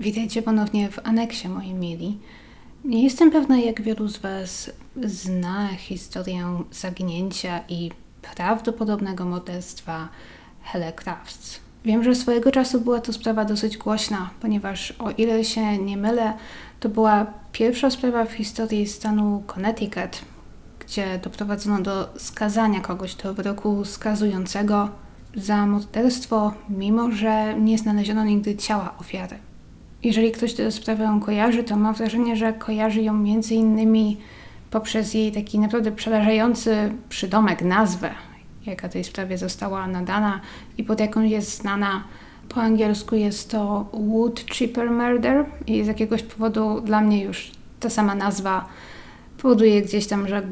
Witajcie ponownie w aneksie, moi mili. Nie jestem pewna, jak wielu z Was zna historię zaginięcia i prawdopodobnego morderstwa Hele Crafts. Wiem, że swojego czasu była to sprawa dosyć głośna, ponieważ o ile się nie mylę, to była pierwsza sprawa w historii stanu Connecticut, gdzie doprowadzono do skazania kogoś do wyroku skazującego za morderstwo, mimo że nie znaleziono nigdy ciała ofiary jeżeli ktoś tę sprawę kojarzy, to mam wrażenie, że kojarzy ją między innymi poprzez jej taki naprawdę przerażający przydomek, nazwę, jaka tej sprawie została nadana i pod jaką jest znana. Po angielsku jest to Wood Chipper Murder i z jakiegoś powodu dla mnie już ta sama nazwa powoduje gdzieś tam, że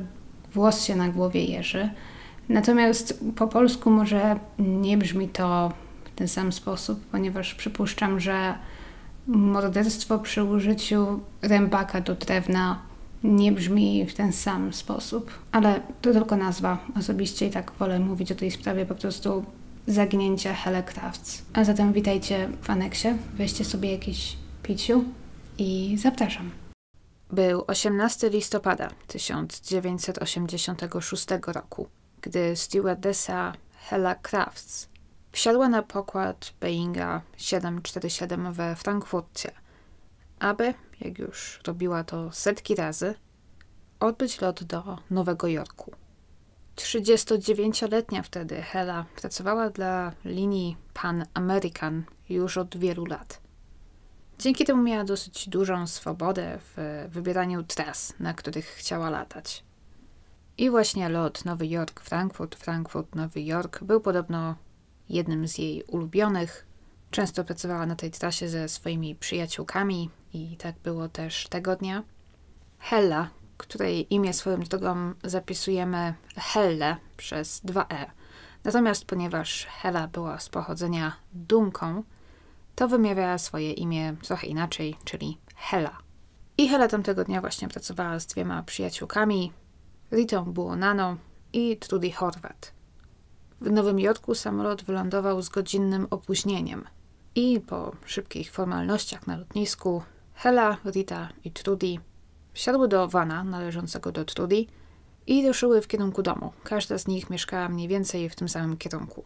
włos się na głowie jeży. Natomiast po polsku może nie brzmi to w ten sam sposób, ponieważ przypuszczam, że morderstwo przy użyciu rębaka do drewna nie brzmi w ten sam sposób. Ale to tylko nazwa. Osobiście i tak wolę mówić o tej sprawie po prostu zaginięcie Hele Crafts. A zatem witajcie w aneksie, weźcie sobie jakiś piciu i zapraszam. Był 18 listopada 1986 roku, gdy stewardesa Hela Crafts Wsiadła na pokład Boeinga 747 we Frankfurcie, aby, jak już robiła to setki razy, odbyć lot do Nowego Jorku. 39-letnia wtedy Hela pracowała dla linii Pan American już od wielu lat. Dzięki temu miała dosyć dużą swobodę w wybieraniu tras, na których chciała latać. I właśnie lot Nowy Jork-Frankfurt, Frankfurt-Nowy Jork był podobno jednym z jej ulubionych. Często pracowała na tej trasie ze swoimi przyjaciółkami i tak było też tego dnia. Hella, której imię swoją drogą zapisujemy Helle przez dwa e Natomiast ponieważ Hela była z pochodzenia Dunką, to wymawiała swoje imię trochę inaczej, czyli Hela. I Hela tamtego dnia właśnie pracowała z dwiema przyjaciółkami, Ritą Buonaną i Trudy Horvat. W Nowym Jorku samolot wylądował z godzinnym opóźnieniem i po szybkich formalnościach na lotnisku Hela, Rita i Trudy wsiadły do wana należącego do Trudy i ruszyły w kierunku domu. Każda z nich mieszkała mniej więcej w tym samym kierunku.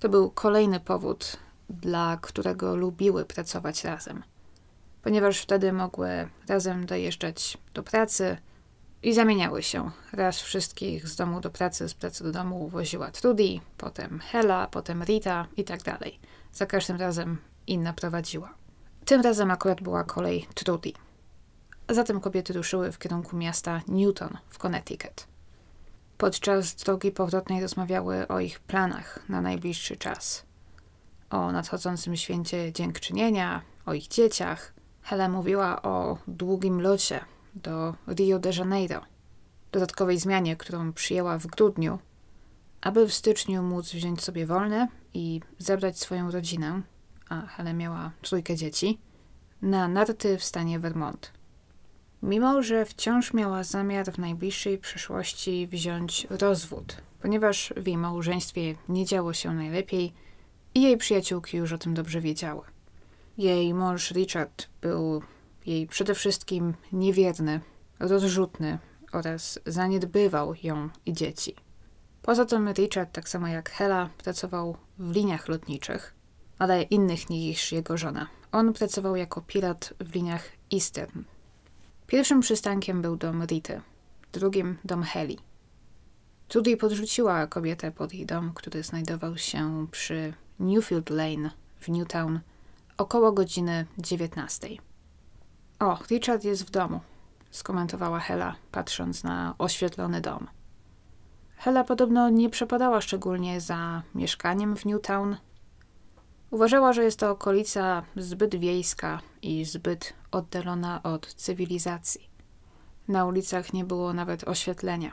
To był kolejny powód, dla którego lubiły pracować razem, ponieważ wtedy mogły razem dojeżdżać do pracy – i zamieniały się. Raz wszystkich z domu do pracy, z pracy do domu woziła Trudy, potem Hela, potem Rita i tak dalej. Za każdym razem inna prowadziła. Tym razem akurat była kolej Trudy. Zatem kobiety ruszyły w kierunku miasta Newton w Connecticut. Podczas drogi powrotnej rozmawiały o ich planach na najbliższy czas. O nadchodzącym święcie dziękczynienia, o ich dzieciach. Hela mówiła o długim locie, do Rio de Janeiro, dodatkowej zmianie, którą przyjęła w grudniu, aby w styczniu móc wziąć sobie wolne i zebrać swoją rodzinę, a Hele miała trójkę dzieci, na narty w stanie Vermont. Mimo, że wciąż miała zamiar w najbliższej przyszłości wziąć rozwód, ponieważ w jej małżeństwie nie działo się najlepiej i jej przyjaciółki już o tym dobrze wiedziały. Jej mąż Richard był jej przede wszystkim niewierny, rozrzutny oraz zaniedbywał ją i dzieci. Poza tym Richard, tak samo jak Hela, pracował w liniach lotniczych, ale innych niż jego żona. On pracował jako pirat w liniach Eastern. Pierwszym przystankiem był dom Rity, drugim dom Heli. Trudy podrzuciła kobietę pod jej dom, który znajdował się przy Newfield Lane w Newtown około godziny 19. O, Richard jest w domu, skomentowała Hela, patrząc na oświetlony dom. Hela podobno nie przepadała szczególnie za mieszkaniem w Newtown. Uważała, że jest to okolica zbyt wiejska i zbyt oddalona od cywilizacji. Na ulicach nie było nawet oświetlenia.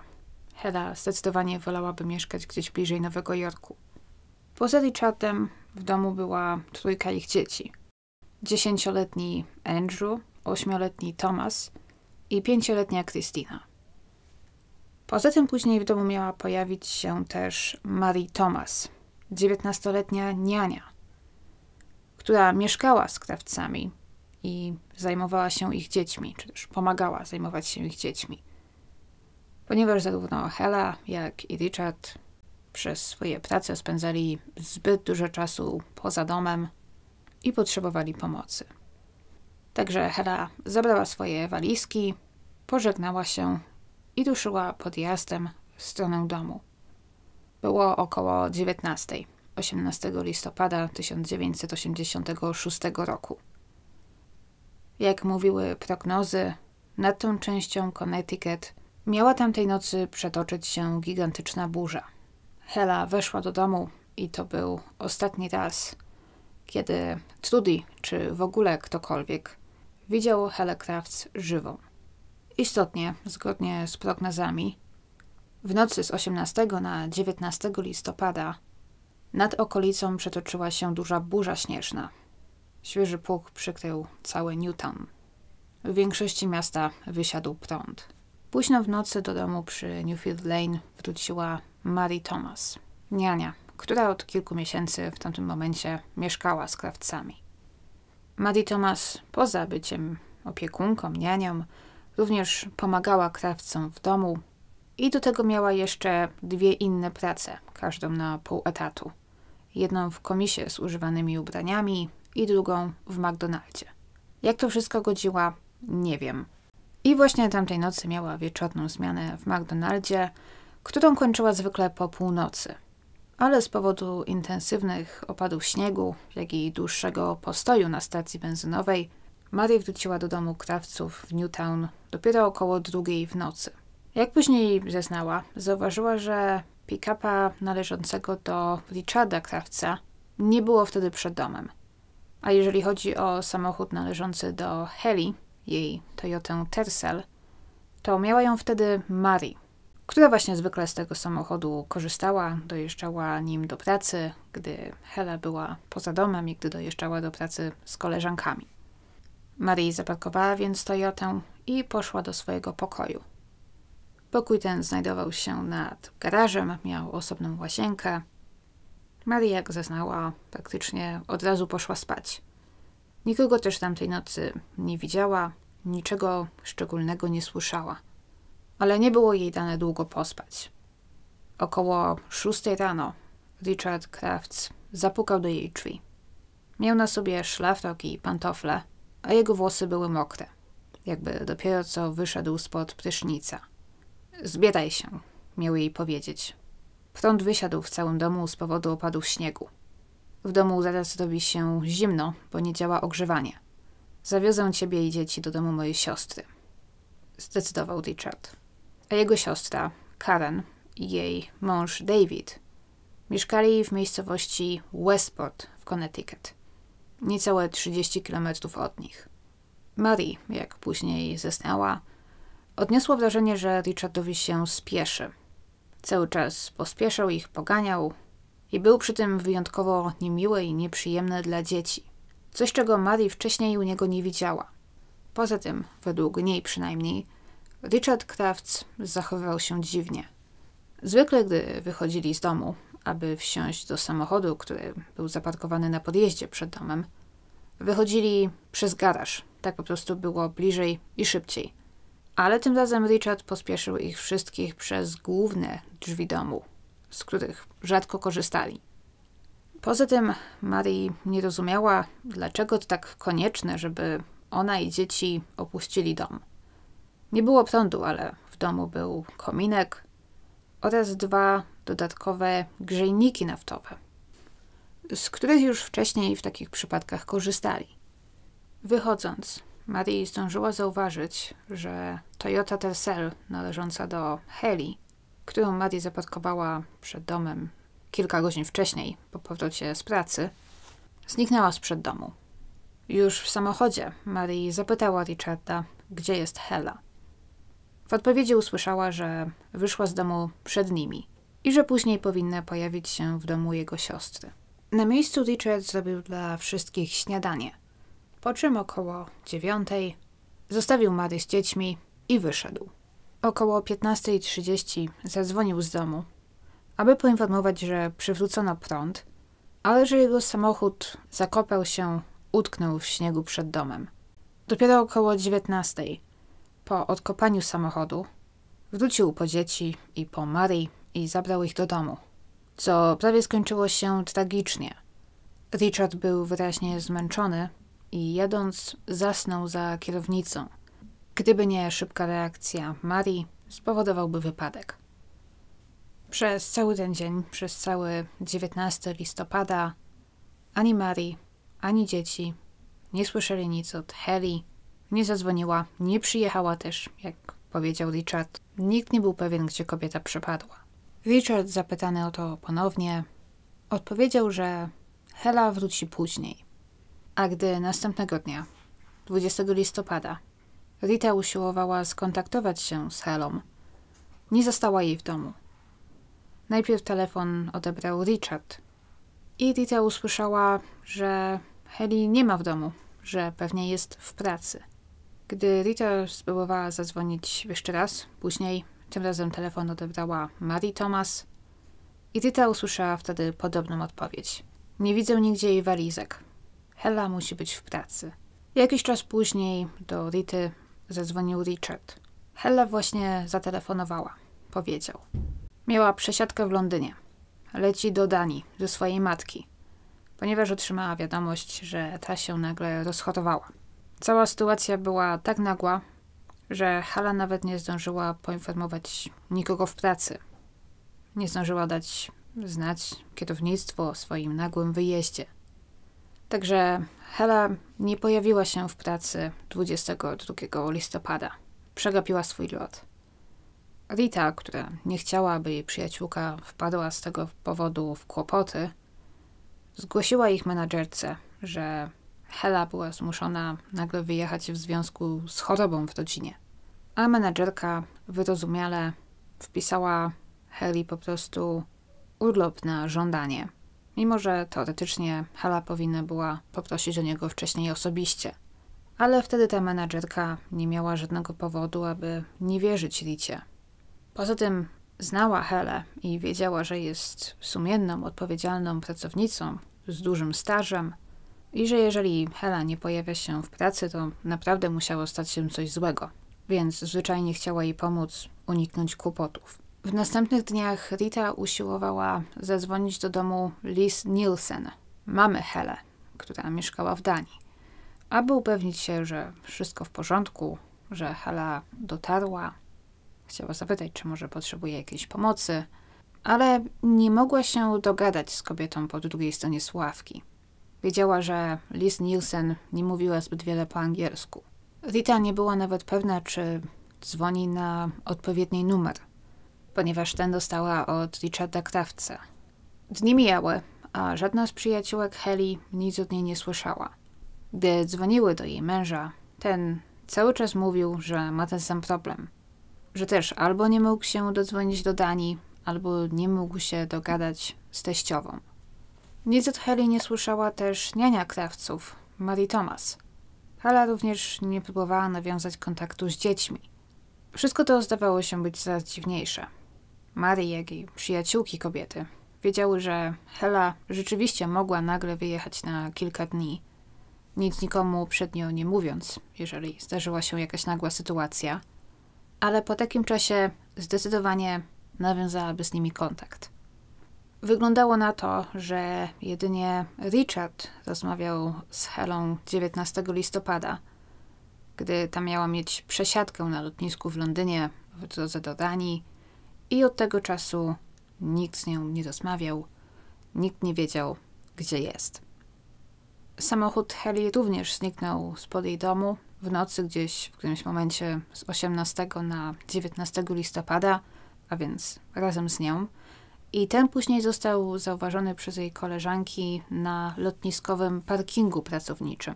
Hela zdecydowanie wolałaby mieszkać gdzieś bliżej Nowego Jorku. Poza Richardem w domu była trójka ich dzieci. Dziesięcioletni Andrew, ośmioletni Thomas i pięcioletnia Kristina. Poza tym później w domu miała pojawić się też Marie Thomas, dziewiętnastoletnia niania, która mieszkała z krawcami i zajmowała się ich dziećmi, czy też pomagała zajmować się ich dziećmi. Ponieważ zarówno Hela, jak i Richard przez swoje prace spędzali zbyt dużo czasu poza domem i potrzebowali pomocy. Także Hela zabrała swoje walizki, pożegnała się i ruszyła podjazdem w stronę domu. Było około 19, 18 listopada 1986 roku. Jak mówiły prognozy, nad tą częścią Connecticut miała tamtej nocy przetoczyć się gigantyczna burza. Hela weszła do domu i to był ostatni raz, kiedy Trudy, czy w ogóle ktokolwiek, widział Hele żywą. Istotnie, zgodnie z prognozami, w nocy z 18 na 19 listopada nad okolicą przetoczyła się duża burza śnieżna. Świeży pług przykrył cały Newton. W większości miasta wysiadł prąd. Późno w nocy do domu przy Newfield Lane wróciła Mary Thomas, niania, która od kilku miesięcy w tamtym momencie mieszkała z krawcami. Maddie Thomas, poza byciem opiekunką, nianią, również pomagała krawcom w domu i do tego miała jeszcze dwie inne prace, każdą na pół etatu. Jedną w komisie z używanymi ubraniami i drugą w McDonaldzie. Jak to wszystko godziła, nie wiem. I właśnie tamtej nocy miała wieczorną zmianę w McDonaldzie, którą kończyła zwykle po północy – ale z powodu intensywnych opadów śniegu, jak i dłuższego postoju na stacji benzynowej, Mary wróciła do domu krawców w Newtown dopiero około drugiej w nocy. Jak później zeznała, zauważyła, że pick-upa należącego do Richarda Krawca nie było wtedy przed domem. A jeżeli chodzi o samochód należący do Heli, jej Toyotę Tercel, to miała ją wtedy Mary, która właśnie zwykle z tego samochodu korzystała, dojeżdżała nim do pracy, gdy Hela była poza domem i gdy dojeżdżała do pracy z koleżankami. Marie zaparkowała więc Toyotę i poszła do swojego pokoju. Pokój ten znajdował się nad garażem, miał osobną łazienkę. Maria, jak zeznała, praktycznie od razu poszła spać. Nikogo też tamtej nocy nie widziała, niczego szczególnego nie słyszała ale nie było jej dane długo pospać. Około szóstej rano Richard Crafts zapukał do jej drzwi. Miał na sobie szlafrok i pantofle, a jego włosy były mokre, jakby dopiero co wyszedł spod prysznica. Zbieraj się, miał jej powiedzieć. Prąd wysiadł w całym domu z powodu opadów śniegu. W domu zaraz robi się zimno, bo nie działa ogrzewanie. Zawiozę ciebie i dzieci do domu mojej siostry. Zdecydował Richard a jego siostra Karen i jej mąż David mieszkali w miejscowości Westport w Connecticut, niecałe 30 km od nich. Mary, jak później zeznała, odniosło wrażenie, że Richardowi się spieszy. Cały czas pospieszał ich, poganiał i był przy tym wyjątkowo niemiły i nieprzyjemny dla dzieci. Coś, czego Mary wcześniej u niego nie widziała. Poza tym, według niej przynajmniej, Richard Crafts zachowywał się dziwnie. Zwykle, gdy wychodzili z domu, aby wsiąść do samochodu, który był zaparkowany na podjeździe przed domem, wychodzili przez garaż. Tak po prostu było bliżej i szybciej. Ale tym razem Richard pospieszył ich wszystkich przez główne drzwi domu, z których rzadko korzystali. Poza tym Marii nie rozumiała, dlaczego to tak konieczne, żeby ona i dzieci opuścili dom. Nie było prądu, ale w domu był kominek oraz dwa dodatkowe grzejniki naftowe, z których już wcześniej w takich przypadkach korzystali. Wychodząc, Mary zdążyła zauważyć, że Toyota Tercel należąca do Heli, którą Mary zaparkowała przed domem kilka godzin wcześniej po powrocie z pracy, zniknęła sprzed domu. Już w samochodzie Mary zapytała Richarda, gdzie jest Hela. W odpowiedzi usłyszała, że wyszła z domu przed nimi i że później powinna pojawić się w domu jego siostry. Na miejscu Richard zrobił dla wszystkich śniadanie, po czym około dziewiątej zostawił Mary z dziećmi i wyszedł. Około 15.30 zadzwonił z domu, aby poinformować, że przywrócono prąd, ale że jego samochód zakopał się, utknął w śniegu przed domem. Dopiero około 19:00 po odkopaniu samochodu wrócił po dzieci i po Marii i zabrał ich do domu, co prawie skończyło się tragicznie. Richard był wyraźnie zmęczony i jadąc zasnął za kierownicą. Gdyby nie szybka reakcja Marii, spowodowałby wypadek. Przez cały ten dzień, przez cały 19 listopada, ani Marii, ani dzieci nie słyszeli nic od Harry, nie zadzwoniła, nie przyjechała też, jak powiedział Richard. Nikt nie był pewien, gdzie kobieta przepadła. Richard, zapytany o to ponownie, odpowiedział, że Hela wróci później. A gdy następnego dnia, 20 listopada, Rita usiłowała skontaktować się z Helą, nie została jej w domu. Najpierw telefon odebrał Richard i Rita usłyszała, że Heli nie ma w domu, że pewnie jest w pracy. Gdy Rita spróbowała zadzwonić jeszcze raz, później, tym razem telefon odebrała Mary Thomas i Rita usłyszała wtedy podobną odpowiedź. Nie widzę nigdzie jej walizek. Hela musi być w pracy. Jakiś czas później do Rity zadzwonił Richard. Hela właśnie zatelefonowała. Powiedział. Miała przesiadkę w Londynie. Leci do Danii, do swojej matki, ponieważ otrzymała wiadomość, że ta się nagle rozchorowała. Cała sytuacja była tak nagła, że Hala nawet nie zdążyła poinformować nikogo w pracy. Nie zdążyła dać znać kierownictwo o swoim nagłym wyjeździe. Także Hela nie pojawiła się w pracy 22 listopada. Przegapiła swój lot. Rita, która nie chciała, aby jej przyjaciółka wpadła z tego powodu w kłopoty, zgłosiła ich menadżerce, że Hela była zmuszona nagle wyjechać w związku z chorobą w rodzinie. A menedżerka wyrozumiale wpisała Heli po prostu urlop na żądanie. Mimo, że teoretycznie Hela powinna była poprosić o niego wcześniej osobiście. Ale wtedy ta menedżerka nie miała żadnego powodu, aby nie wierzyć Ricie. Poza tym znała Helę i wiedziała, że jest sumienną, odpowiedzialną pracownicą z dużym stażem, i że jeżeli Hela nie pojawia się w pracy, to naprawdę musiało stać się coś złego, więc zwyczajnie chciała jej pomóc uniknąć kłopotów. W następnych dniach Rita usiłowała zadzwonić do domu Liz Nielsen, mamy Hele, która mieszkała w Danii, aby upewnić się, że wszystko w porządku, że Hela dotarła. Chciała zapytać, czy może potrzebuje jakiejś pomocy, ale nie mogła się dogadać z kobietą po drugiej stronie sławki. Wiedziała, że Liz Nielsen nie mówiła zbyt wiele po angielsku. Rita nie była nawet pewna, czy dzwoni na odpowiedni numer, ponieważ ten dostała od Richarda Krawca. Dni mijały, a żadna z przyjaciółek Heli nic od niej nie słyszała. Gdy dzwoniły do jej męża, ten cały czas mówił, że ma ten sam problem. Że też albo nie mógł się dodzwonić do Danii, albo nie mógł się dogadać z teściową. Nic od Heli nie słyszała też niania krawców, Marii Thomas. Hala również nie próbowała nawiązać kontaktu z dziećmi. Wszystko to zdawało się być coraz dziwniejsze. Mary, jak i przyjaciółki kobiety wiedziały, że Hela rzeczywiście mogła nagle wyjechać na kilka dni. Nic nikomu przed nią nie mówiąc, jeżeli zdarzyła się jakaś nagła sytuacja, ale po takim czasie zdecydowanie nawiązałaby z nimi kontakt. Wyglądało na to, że jedynie Richard rozmawiał z Helą 19 listopada, gdy ta miała mieć przesiadkę na lotnisku w Londynie w drodze do Danii i od tego czasu nikt z nią nie rozmawiał, nikt nie wiedział, gdzie jest. Samochód Heli również zniknął spod jej domu w nocy gdzieś w którymś momencie z 18 na 19 listopada, a więc razem z nią – i ten później został zauważony przez jej koleżanki na lotniskowym parkingu pracowniczym,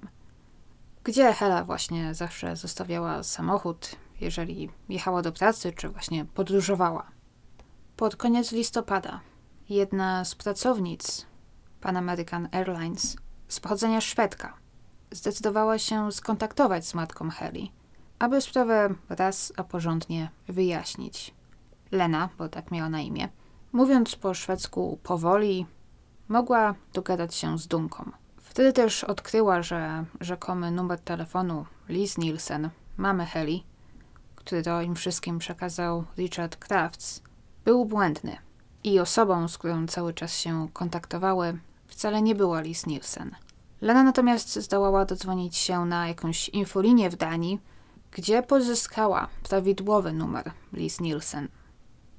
gdzie Hela właśnie zawsze zostawiała samochód, jeżeli jechała do pracy czy właśnie podróżowała. Pod koniec listopada jedna z pracownic Pan American Airlines z pochodzenia Szwedka zdecydowała się skontaktować z matką Heli, aby sprawę raz a porządnie wyjaśnić. Lena, bo tak miała na imię, mówiąc po szwedzku powoli, mogła dogadać się z Dunką. Wtedy też odkryła, że rzekomy numer telefonu Liz Nielsen, mamy Heli, który to im wszystkim przekazał Richard Crafts, był błędny i osobą, z którą cały czas się kontaktowały, wcale nie była Liz Nielsen. Lena natomiast zdołała dodzwonić się na jakąś infolinię w Danii, gdzie pozyskała prawidłowy numer Liz Nielsen.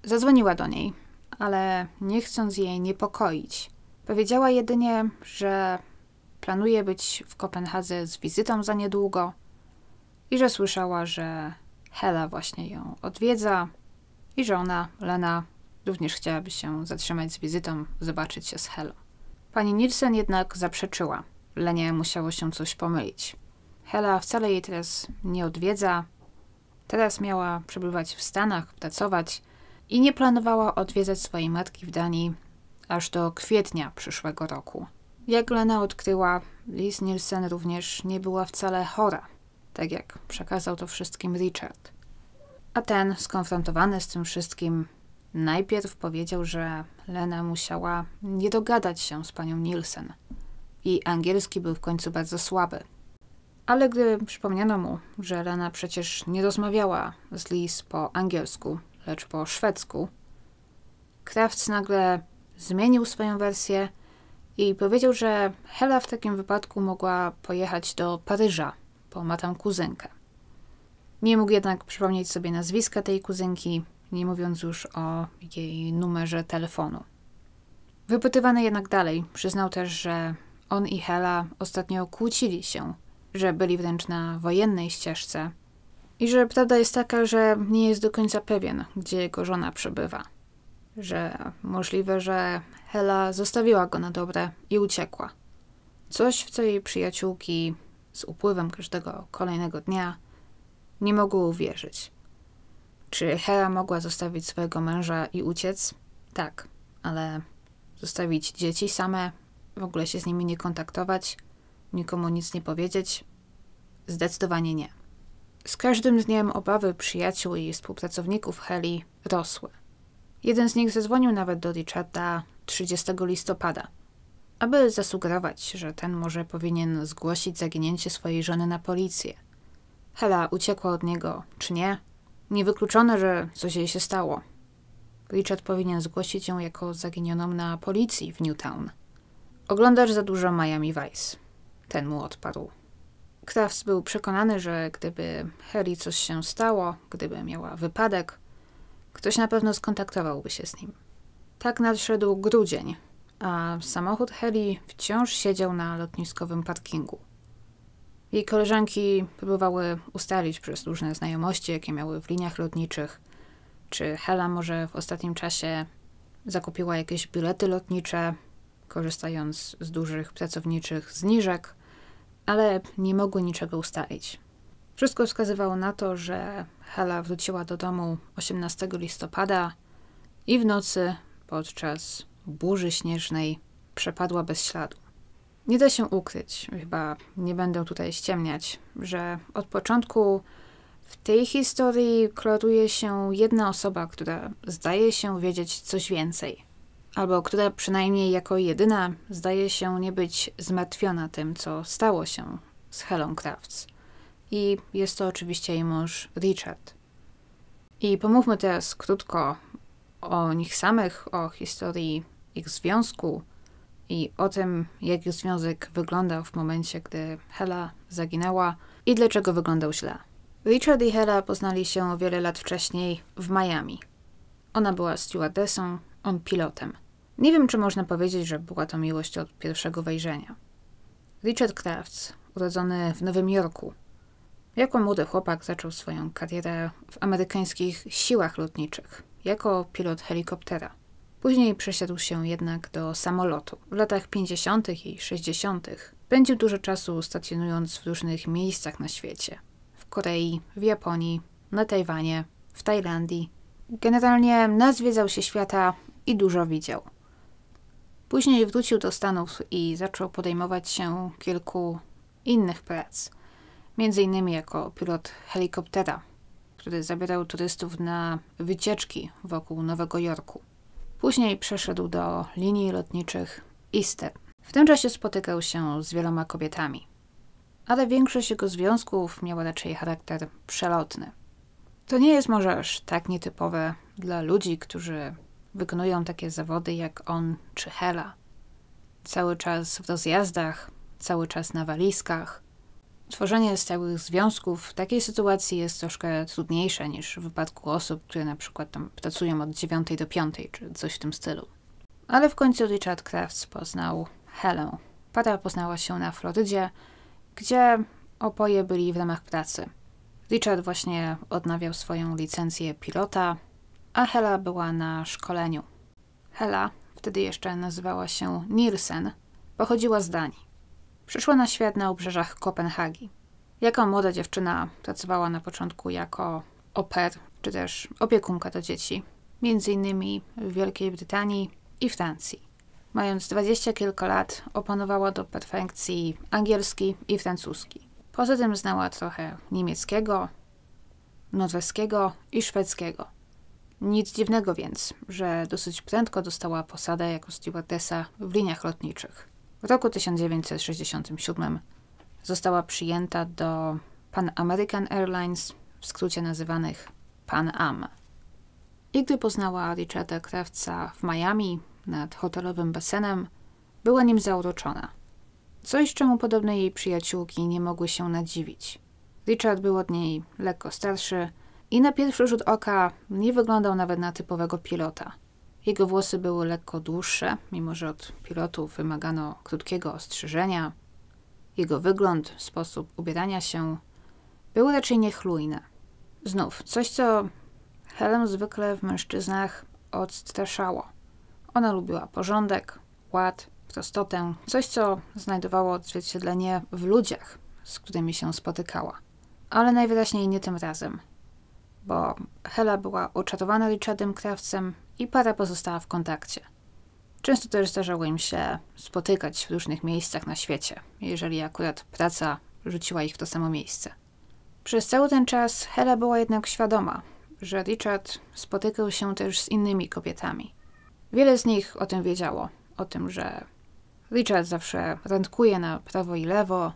Zadzwoniła do niej, ale nie chcąc jej niepokoić. Powiedziała jedynie, że planuje być w Kopenhadze z wizytą za niedługo i że słyszała, że Hela właśnie ją odwiedza i że ona, Lena, również chciałaby się zatrzymać z wizytą, zobaczyć się z Helą. Pani Nielsen jednak zaprzeczyła. Lenie musiało się coś pomylić. Hela wcale jej teraz nie odwiedza. Teraz miała przebywać w Stanach, pracować – i nie planowała odwiedzać swojej matki w Danii aż do kwietnia przyszłego roku. Jak Lena odkryła, Liz Nielsen również nie była wcale chora, tak jak przekazał to wszystkim Richard. A ten, skonfrontowany z tym wszystkim, najpierw powiedział, że Lena musiała nie dogadać się z panią Nielsen. Jej angielski był w końcu bardzo słaby. Ale gdy przypomniano mu, że Lena przecież nie rozmawiała z Liz po angielsku, lecz po szwedzku. Kraft nagle zmienił swoją wersję i powiedział, że Hela w takim wypadku mogła pojechać do Paryża, bo ma tam kuzynkę. Nie mógł jednak przypomnieć sobie nazwiska tej kuzynki, nie mówiąc już o jej numerze telefonu. Wypytywany jednak dalej, przyznał też, że on i Hela ostatnio kłócili się, że byli wręcz na wojennej ścieżce i że prawda jest taka, że nie jest do końca pewien, gdzie jego żona przebywa. Że możliwe, że Hela zostawiła go na dobre i uciekła. Coś, w co jej przyjaciółki z upływem każdego kolejnego dnia nie mogły uwierzyć. Czy Hela mogła zostawić swojego męża i uciec? Tak, ale zostawić dzieci same, w ogóle się z nimi nie kontaktować, nikomu nic nie powiedzieć? Zdecydowanie nie. Z każdym dniem obawy przyjaciół i współpracowników Heli rosły. Jeden z nich zadzwonił nawet do Richarda 30 listopada, aby zasugerować, że ten może powinien zgłosić zaginięcie swojej żony na policję. Hela uciekła od niego, czy nie? Niewykluczone, że coś jej się stało. Richard powinien zgłosić ją jako zaginioną na policji w Newtown. Oglądasz za dużo Miami Vice. Ten mu odparł. Krafts był przekonany, że gdyby Harry coś się stało, gdyby miała wypadek, ktoś na pewno skontaktowałby się z nim. Tak nadszedł grudzień, a samochód Harry wciąż siedział na lotniskowym parkingu. Jej koleżanki próbowały ustalić przez różne znajomości, jakie miały w liniach lotniczych, czy Hela może w ostatnim czasie zakupiła jakieś bilety lotnicze, korzystając z dużych pracowniczych zniżek – ale nie mogły niczego ustalić. Wszystko wskazywało na to, że Hela wróciła do domu 18 listopada i w nocy, podczas burzy śnieżnej, przepadła bez śladu. Nie da się ukryć, chyba nie będę tutaj ściemniać, że od początku w tej historii klaruje się jedna osoba, która zdaje się wiedzieć coś więcej albo która przynajmniej jako jedyna zdaje się nie być zmartwiona tym, co stało się z Helen Crafts. I jest to oczywiście jej mąż Richard. I pomówmy teraz krótko o nich samych, o historii ich związku i o tym, jak ich związek wyglądał w momencie, gdy Hela zaginęła i dlaczego wyglądał źle. Richard i Hela poznali się o wiele lat wcześniej w Miami. Ona była stewardessą, on pilotem. Nie wiem, czy można powiedzieć, że była to miłość od pierwszego wejrzenia. Richard Crafts, urodzony w Nowym Jorku, jako młody chłopak zaczął swoją karierę w amerykańskich siłach lotniczych, jako pilot helikoptera. Później przesiadł się jednak do samolotu. W latach 50. i 60. spędził dużo czasu stacjonując w różnych miejscach na świecie. W Korei, w Japonii, na Tajwanie, w Tajlandii. Generalnie nazwiedzał się świata i dużo widział. Później wrócił do Stanów i zaczął podejmować się kilku innych prac, między innymi jako pilot helikoptera, który zabierał turystów na wycieczki wokół Nowego Jorku. Później przeszedł do linii lotniczych Easter. W tym czasie spotykał się z wieloma kobietami, ale większość jego związków miała raczej charakter przelotny. To nie jest może aż tak nietypowe dla ludzi, którzy wykonują takie zawody jak on czy Hela. Cały czas w rozjazdach, cały czas na walizkach. Tworzenie stałych związków w takiej sytuacji jest troszkę trudniejsze niż w wypadku osób, które na przykład tam pracują od 9 do 5 czy coś w tym stylu. Ale w końcu Richard Crafts poznał Helę. Para poznała się na Florydzie, gdzie opoje byli w ramach pracy. Richard właśnie odnawiał swoją licencję pilota, a Hela była na szkoleniu. Hela, wtedy jeszcze nazywała się Nilsen, pochodziła z Danii. Przyszła na świat na obrzeżach Kopenhagi. Jako młoda dziewczyna pracowała na początku jako oper, czy też opiekunka do dzieci, między innymi w Wielkiej Brytanii i Francji. Mając dwadzieścia kilka lat, opanowała do perfekcji angielski i francuski. Poza tym znała trochę niemieckiego, norweskiego i szwedzkiego. Nic dziwnego więc, że dosyć prędko dostała posadę jako stewardesa w liniach lotniczych. W roku 1967 została przyjęta do Pan American Airlines, w skrócie nazywanych Pan Am. I gdy poznała Richarda Krawca w Miami nad hotelowym basenem, była nim zauroczona. Coś, czemu podobne jej przyjaciółki nie mogły się nadziwić. Richard był od niej lekko starszy – i na pierwszy rzut oka nie wyglądał nawet na typowego pilota. Jego włosy były lekko dłuższe, mimo że od pilotów wymagano krótkiego ostrzyżenia. Jego wygląd, sposób ubierania się były raczej niechlujne. Znów, coś co Helen zwykle w mężczyznach odstraszało. Ona lubiła porządek, ład, prostotę, coś co znajdowało odzwierciedlenie w ludziach, z którymi się spotykała. Ale najwyraźniej nie tym razem – bo Hela była uczatowana Richardem Krawcem i para pozostała w kontakcie. Często też zdarzało im się spotykać w różnych miejscach na świecie, jeżeli akurat praca rzuciła ich w to samo miejsce. Przez cały ten czas Hela była jednak świadoma, że Richard spotykał się też z innymi kobietami. Wiele z nich o tym wiedziało, o tym, że Richard zawsze randkuje na prawo i lewo,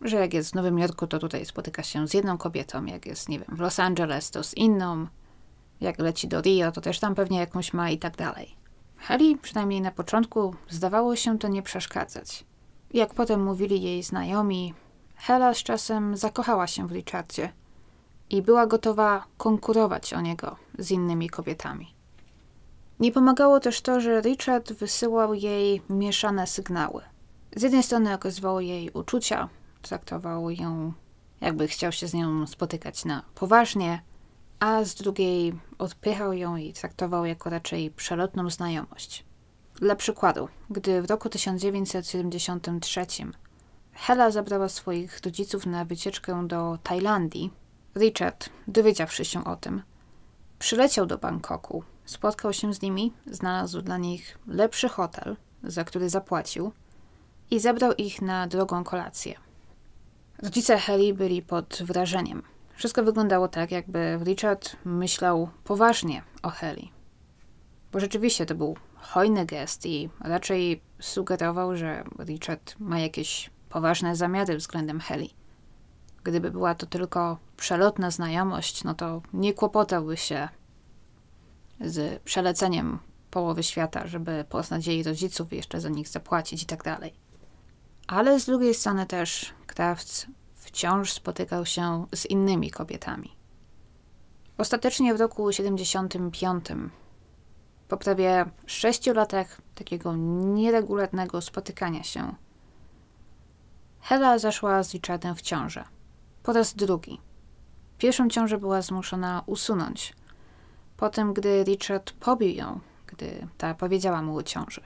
że jak jest w Nowym Jorku, to tutaj spotyka się z jedną kobietą, jak jest, nie wiem, w Los Angeles, to z inną, jak leci do Rio, to też tam pewnie jakąś ma i tak dalej. Heli, przynajmniej na początku, zdawało się to nie przeszkadzać. Jak potem mówili jej znajomi, Hela z czasem zakochała się w Richardzie i była gotowa konkurować o niego z innymi kobietami. Nie pomagało też to, że Richard wysyłał jej mieszane sygnały. Z jednej strony okazywał jej uczucia, traktował ją, jakby chciał się z nią spotykać na poważnie, a z drugiej odpychał ją i traktował jako raczej przelotną znajomość. Dla przykładu, gdy w roku 1973 Hela zabrała swoich rodziców na wycieczkę do Tajlandii, Richard, dowiedziawszy się o tym, przyleciał do Bangkoku, spotkał się z nimi, znalazł dla nich lepszy hotel, za który zapłacił i zabrał ich na drogą kolację. Rodzice Heli byli pod wrażeniem. Wszystko wyglądało tak, jakby Richard myślał poważnie o Heli. Bo rzeczywiście to był hojny gest i raczej sugerował, że Richard ma jakieś poważne zamiary względem Heli. Gdyby była to tylko przelotna znajomość, no to nie kłopotałby się z przeleceniem połowy świata, żeby poznać jej rodziców i jeszcze za nich zapłacić i tak dalej ale z drugiej strony też Krawc wciąż spotykał się z innymi kobietami. Ostatecznie w roku 75, po prawie sześciu latach takiego nieregularnego spotykania się, Hela zaszła z Richardem w ciążę. Po raz drugi. Pierwszą ciążę była zmuszona usunąć, po tym gdy Richard pobił ją, gdy ta powiedziała mu o ciąży.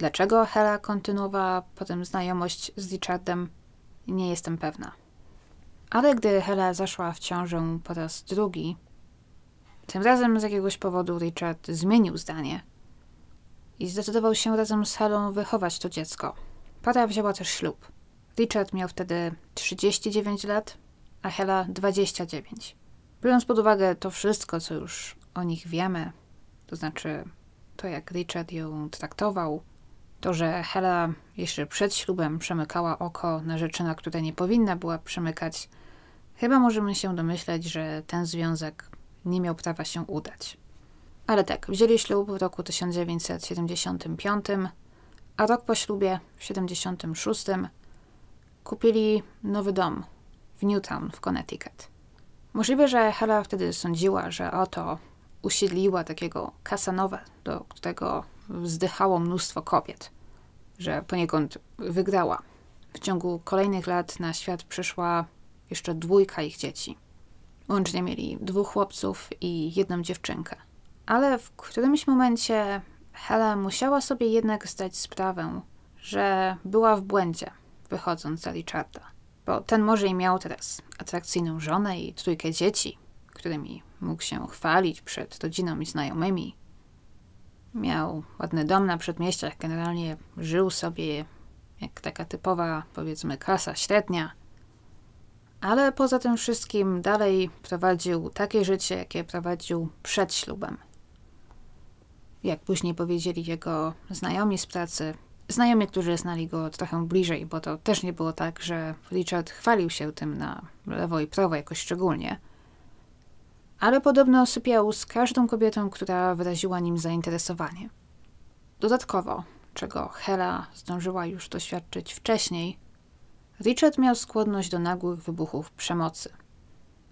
Dlaczego Hela kontynuowała potem znajomość z Richardem, nie jestem pewna. Ale gdy Hela zaszła w ciążę po raz drugi, tym razem z jakiegoś powodu Richard zmienił zdanie i zdecydował się razem z Helą wychować to dziecko. Para wzięła też ślub. Richard miał wtedy 39 lat, a Hela 29. Biorąc pod uwagę to wszystko, co już o nich wiemy, to znaczy to, jak Richard ją traktował, to, że Hela jeszcze przed ślubem przemykała oko na rzeczy, na które nie powinna była przemykać, chyba możemy się domyśleć, że ten związek nie miał prawa się udać. Ale tak, wzięli ślub w roku 1975, a rok po ślubie, w 76, kupili nowy dom w Newtown w Connecticut. Możliwe, że Hela wtedy sądziła, że oto usiedliła takiego Casanova, do którego wzdychało mnóstwo kobiet, że poniekąd wygrała. W ciągu kolejnych lat na świat przyszła jeszcze dwójka ich dzieci. Łącznie mieli dwóch chłopców i jedną dziewczynkę. Ale w którymś momencie Hela musiała sobie jednak zdać sprawę, że była w błędzie, wychodząc za Richarda. Bo ten może i miał teraz atrakcyjną żonę i trójkę dzieci, którymi mógł się chwalić przed rodziną i znajomymi, Miał ładny dom na przedmieściach, generalnie żył sobie jak taka typowa, powiedzmy, klasa średnia. Ale poza tym wszystkim dalej prowadził takie życie, jakie prowadził przed ślubem. Jak później powiedzieli jego znajomi z pracy, znajomi, którzy znali go trochę bliżej, bo to też nie było tak, że Richard chwalił się tym na lewo i prawo jakoś szczególnie – ale podobno sypiał z każdą kobietą, która wyraziła nim zainteresowanie. Dodatkowo, czego Hela zdążyła już doświadczyć wcześniej, Richard miał skłonność do nagłych wybuchów przemocy.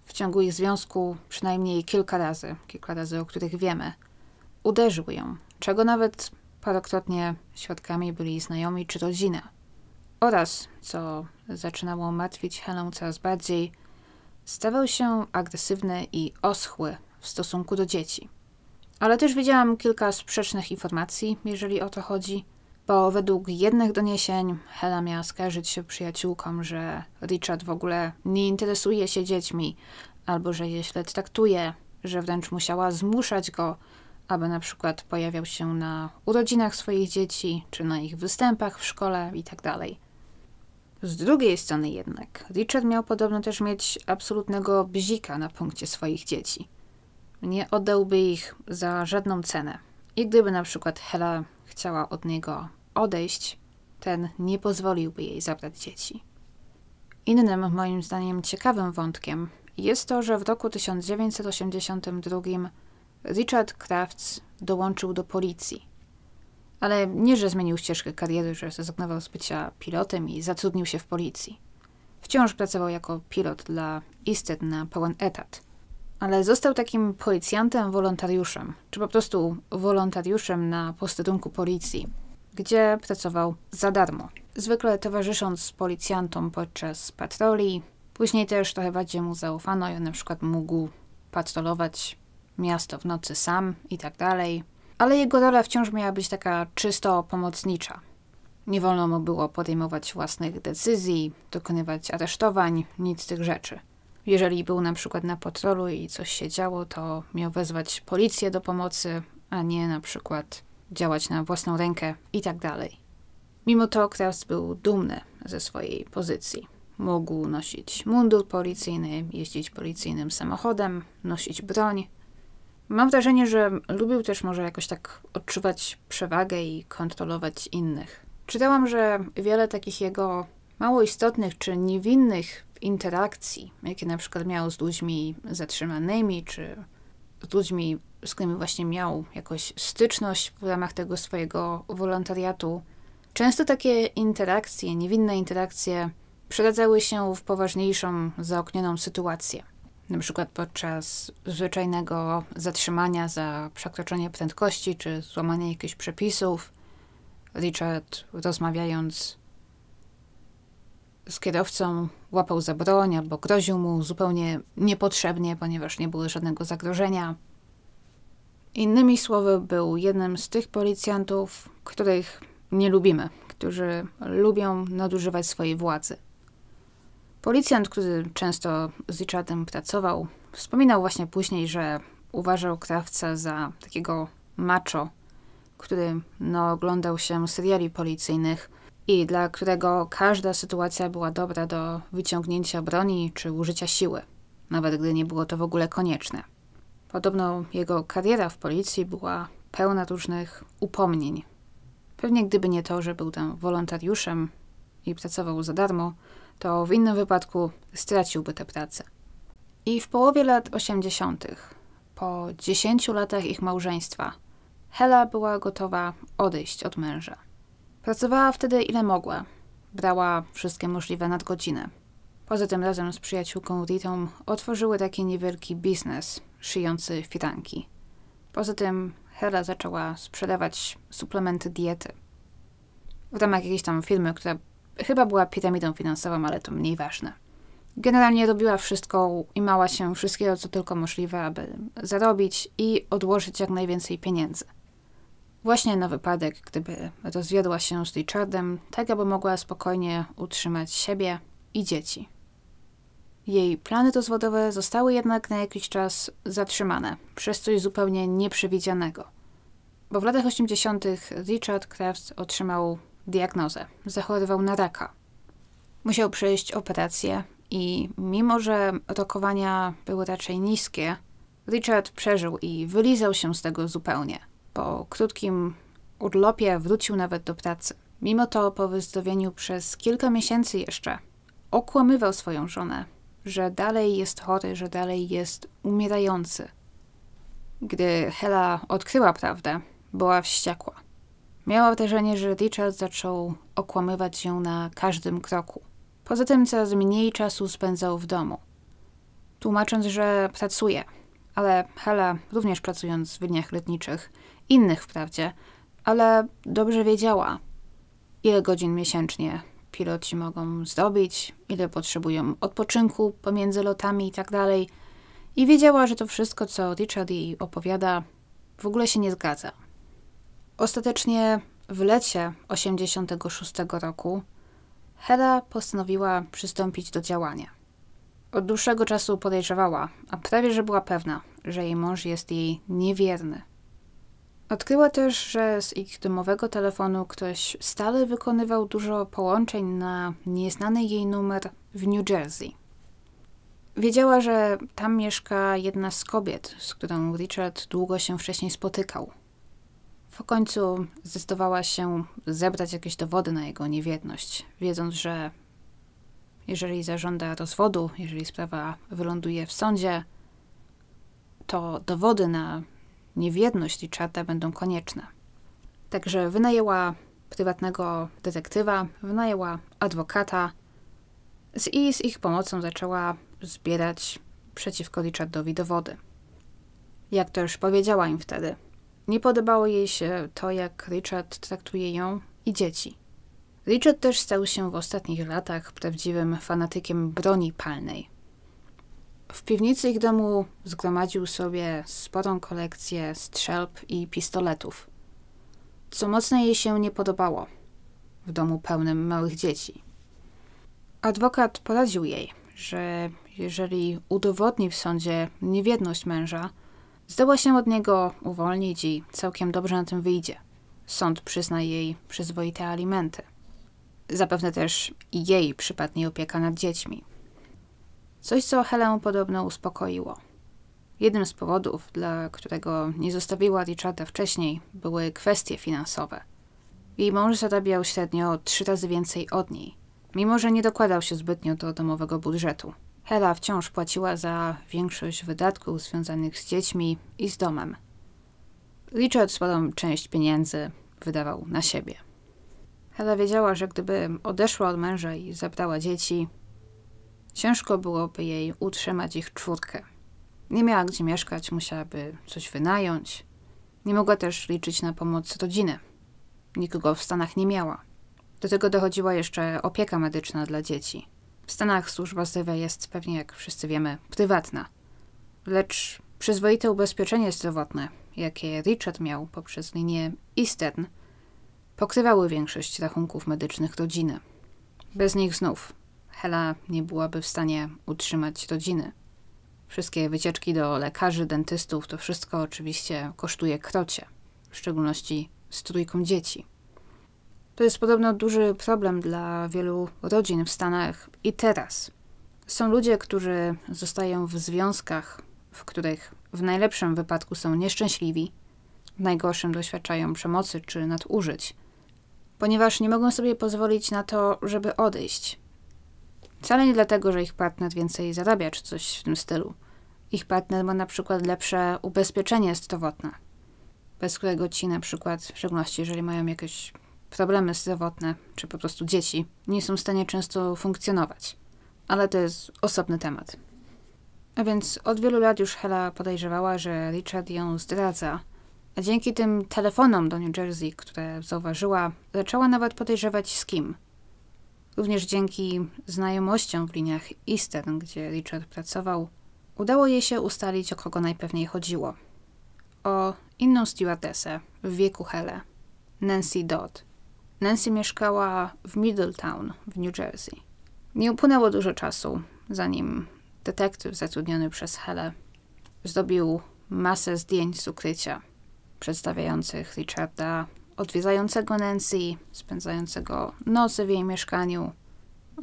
W ciągu ich związku przynajmniej kilka razy, kilka razy o których wiemy, uderzył ją, czego nawet parokrotnie świadkami byli znajomi czy rodzina. Oraz, co zaczynało martwić Helę coraz bardziej, Stawał się agresywny i oschły w stosunku do dzieci. Ale też widziałam kilka sprzecznych informacji, jeżeli o to chodzi, bo według jednych doniesień Hela miała skarżyć się przyjaciółkom, że Richard w ogóle nie interesuje się dziećmi, albo że je źle traktuje, że wręcz musiała zmuszać go, aby na przykład pojawiał się na urodzinach swoich dzieci, czy na ich występach w szkole itd. Tak z drugiej strony jednak, Richard miał podobno też mieć absolutnego bzika na punkcie swoich dzieci. Nie oddałby ich za żadną cenę. I gdyby na przykład Hela chciała od niego odejść, ten nie pozwoliłby jej zabrać dzieci. Innym, moim zdaniem, ciekawym wątkiem jest to, że w roku 1982 Richard Crafts dołączył do policji. Ale nie, że zmienił ścieżkę kariery, że zrezygnował z bycia pilotem i zatrudnił się w policji. Wciąż pracował jako pilot dla Easted na pełen etat. Ale został takim policjantem wolontariuszem, czy po prostu wolontariuszem na posterunku policji, gdzie pracował za darmo. Zwykle towarzysząc policjantom podczas patroli, później też trochę bardziej mu zaufano i on na przykład mógł patrolować miasto w nocy sam i tak dalej ale jego rola wciąż miała być taka czysto pomocnicza. Nie wolno mu było podejmować własnych decyzji, dokonywać aresztowań, nic z tych rzeczy. Jeżeli był na przykład na patrolu i coś się działo, to miał wezwać policję do pomocy, a nie na przykład działać na własną rękę i tak dalej. Mimo to Kraus był dumny ze swojej pozycji. Mógł nosić mundur policyjny, jeździć policyjnym samochodem, nosić broń, Mam wrażenie, że lubił też może jakoś tak odczuwać przewagę i kontrolować innych. Czytałam, że wiele takich jego mało istotnych czy niewinnych interakcji, jakie na przykład miał z ludźmi zatrzymanymi, czy z ludźmi, z którymi właśnie miał jakąś styczność w ramach tego swojego wolontariatu, często takie interakcje, niewinne interakcje, przeradzały się w poważniejszą, zaoknioną sytuację na przykład podczas zwyczajnego zatrzymania za przekroczenie prędkości czy złamanie jakichś przepisów, Richard rozmawiając z kierowcą łapał za broń albo groził mu zupełnie niepotrzebnie, ponieważ nie było żadnego zagrożenia. Innymi słowy, był jednym z tych policjantów, których nie lubimy, którzy lubią nadużywać swojej władzy. Policjant, który często z Richardem pracował, wspominał właśnie później, że uważał krawca za takiego macho, który no, oglądał się seriali policyjnych i dla którego każda sytuacja była dobra do wyciągnięcia broni czy użycia siły, nawet gdy nie było to w ogóle konieczne. Podobno jego kariera w policji była pełna różnych upomnień. Pewnie gdyby nie to, że był tam wolontariuszem i pracował za darmo, to w innym wypadku straciłby tę pracę. I w połowie lat 80., po 10 latach ich małżeństwa, Hela była gotowa odejść od męża. Pracowała wtedy ile mogła. Brała wszystkie możliwe nadgodziny. Poza tym razem z przyjaciółką Ritą otworzyły taki niewielki biznes szyjący firanki. Poza tym Hela zaczęła sprzedawać suplementy diety. W ramach jakiejś tam firmy, która Chyba była piramidą finansową, ale to mniej ważne. Generalnie robiła wszystko i mała się wszystkiego, co tylko możliwe, aby zarobić i odłożyć jak najwięcej pieniędzy. Właśnie na wypadek, gdyby rozwiodła się z Richardem, tak aby mogła spokojnie utrzymać siebie i dzieci. Jej plany rozwodowe zostały jednak na jakiś czas zatrzymane przez coś zupełnie nieprzewidzianego. Bo w latach 80. Richard Kraft otrzymał diagnozę. Zachorował na raka. Musiał przejść operację i mimo, że rokowania były raczej niskie, Richard przeżył i wylizał się z tego zupełnie. Po krótkim urlopie wrócił nawet do pracy. Mimo to po wyzdrowieniu przez kilka miesięcy jeszcze okłamywał swoją żonę, że dalej jest chory, że dalej jest umierający. Gdy Hela odkryła prawdę, była wściekła. Miała wrażenie, że Richard zaczął okłamywać się na każdym kroku. Poza tym coraz mniej czasu spędzał w domu, tłumacząc, że pracuje, ale Hela, również pracując w dniach letniczych, innych wprawdzie, ale dobrze wiedziała, ile godzin miesięcznie piloci mogą zrobić, ile potrzebują odpoczynku pomiędzy lotami itd. Tak I wiedziała, że to wszystko, co Richard jej opowiada, w ogóle się nie zgadza. Ostatecznie w lecie 86 roku Hera postanowiła przystąpić do działania. Od dłuższego czasu podejrzewała, a prawie że była pewna, że jej mąż jest jej niewierny. Odkryła też, że z ich domowego telefonu ktoś stale wykonywał dużo połączeń na nieznany jej numer w New Jersey. Wiedziała, że tam mieszka jedna z kobiet, z którą Richard długo się wcześniej spotykał. Po końcu zdecydowała się zebrać jakieś dowody na jego niewiedność, wiedząc, że jeżeli zażąda rozwodu, jeżeli sprawa wyląduje w sądzie, to dowody na niewiedność Richarda będą konieczne. Także wynajęła prywatnego detektywa, wynajęła adwokata i z ich pomocą zaczęła zbierać przeciwko Richardowi dowody. Jak to już powiedziała im wtedy – nie podobało jej się to, jak Richard traktuje ją i dzieci. Richard też stał się w ostatnich latach prawdziwym fanatykiem broni palnej. W piwnicy ich domu zgromadził sobie sporą kolekcję strzelb i pistoletów, co mocno jej się nie podobało w domu pełnym małych dzieci. Adwokat poradził jej, że jeżeli udowodni w sądzie niewiedność męża, Zdoła się od niego uwolnić i całkiem dobrze na tym wyjdzie. Sąd przyzna jej przyzwoite alimenty. Zapewne też jej przypadnie opieka nad dziećmi. Coś, co Helę podobno uspokoiło. Jednym z powodów, dla którego nie zostawiła Richarda wcześniej, były kwestie finansowe. Jej mąż zarabiał średnio trzy razy więcej od niej, mimo że nie dokładał się zbytnio do domowego budżetu. Hela wciąż płaciła za większość wydatków związanych z dziećmi i z domem. Richard sporą część pieniędzy wydawał na siebie. Hela wiedziała, że gdyby odeszła od męża i zabrała dzieci, ciężko byłoby jej utrzymać ich czwórkę. Nie miała gdzie mieszkać, musiałaby coś wynająć. Nie mogła też liczyć na pomoc rodziny. Nikogo w Stanach nie miała. Do tego dochodziła jeszcze opieka medyczna dla dzieci – w Stanach służba zdrowia jest pewnie, jak wszyscy wiemy, prywatna. Lecz przyzwoite ubezpieczenie zdrowotne, jakie Richard miał poprzez linię Eastern, pokrywały większość rachunków medycznych rodziny. Bez nich znów Hela nie byłaby w stanie utrzymać rodziny. Wszystkie wycieczki do lekarzy, dentystów, to wszystko oczywiście kosztuje krocie, w szczególności z trójką dzieci. To jest podobno duży problem dla wielu rodzin w Stanach i teraz. Są ludzie, którzy zostają w związkach, w których w najlepszym wypadku są nieszczęśliwi, w najgorszym doświadczają przemocy czy nadużyć, ponieważ nie mogą sobie pozwolić na to, żeby odejść. Wcale nie dlatego, że ich partner więcej zarabia czy coś w tym stylu. Ich partner ma na przykład lepsze ubezpieczenie zdrowotne, bez którego ci na przykład, w szczególności jeżeli mają jakieś problemy zdrowotne czy po prostu dzieci nie są w stanie często funkcjonować. Ale to jest osobny temat. A więc od wielu lat już Hela podejrzewała, że Richard ją zdradza. A dzięki tym telefonom do New Jersey, które zauważyła, zaczęła nawet podejrzewać z kim. Również dzięki znajomościom w liniach Eastern, gdzie Richard pracował, udało jej się ustalić, o kogo najpewniej chodziło. O inną stewardessę w wieku Hele, Nancy Dodd. Nancy mieszkała w Middletown w New Jersey. Nie upłynęło dużo czasu, zanim detektyw zatrudniony przez Hele zdobił masę zdjęć z ukrycia przedstawiających Richarda odwiedzającego Nancy, spędzającego nocy w jej mieszkaniu,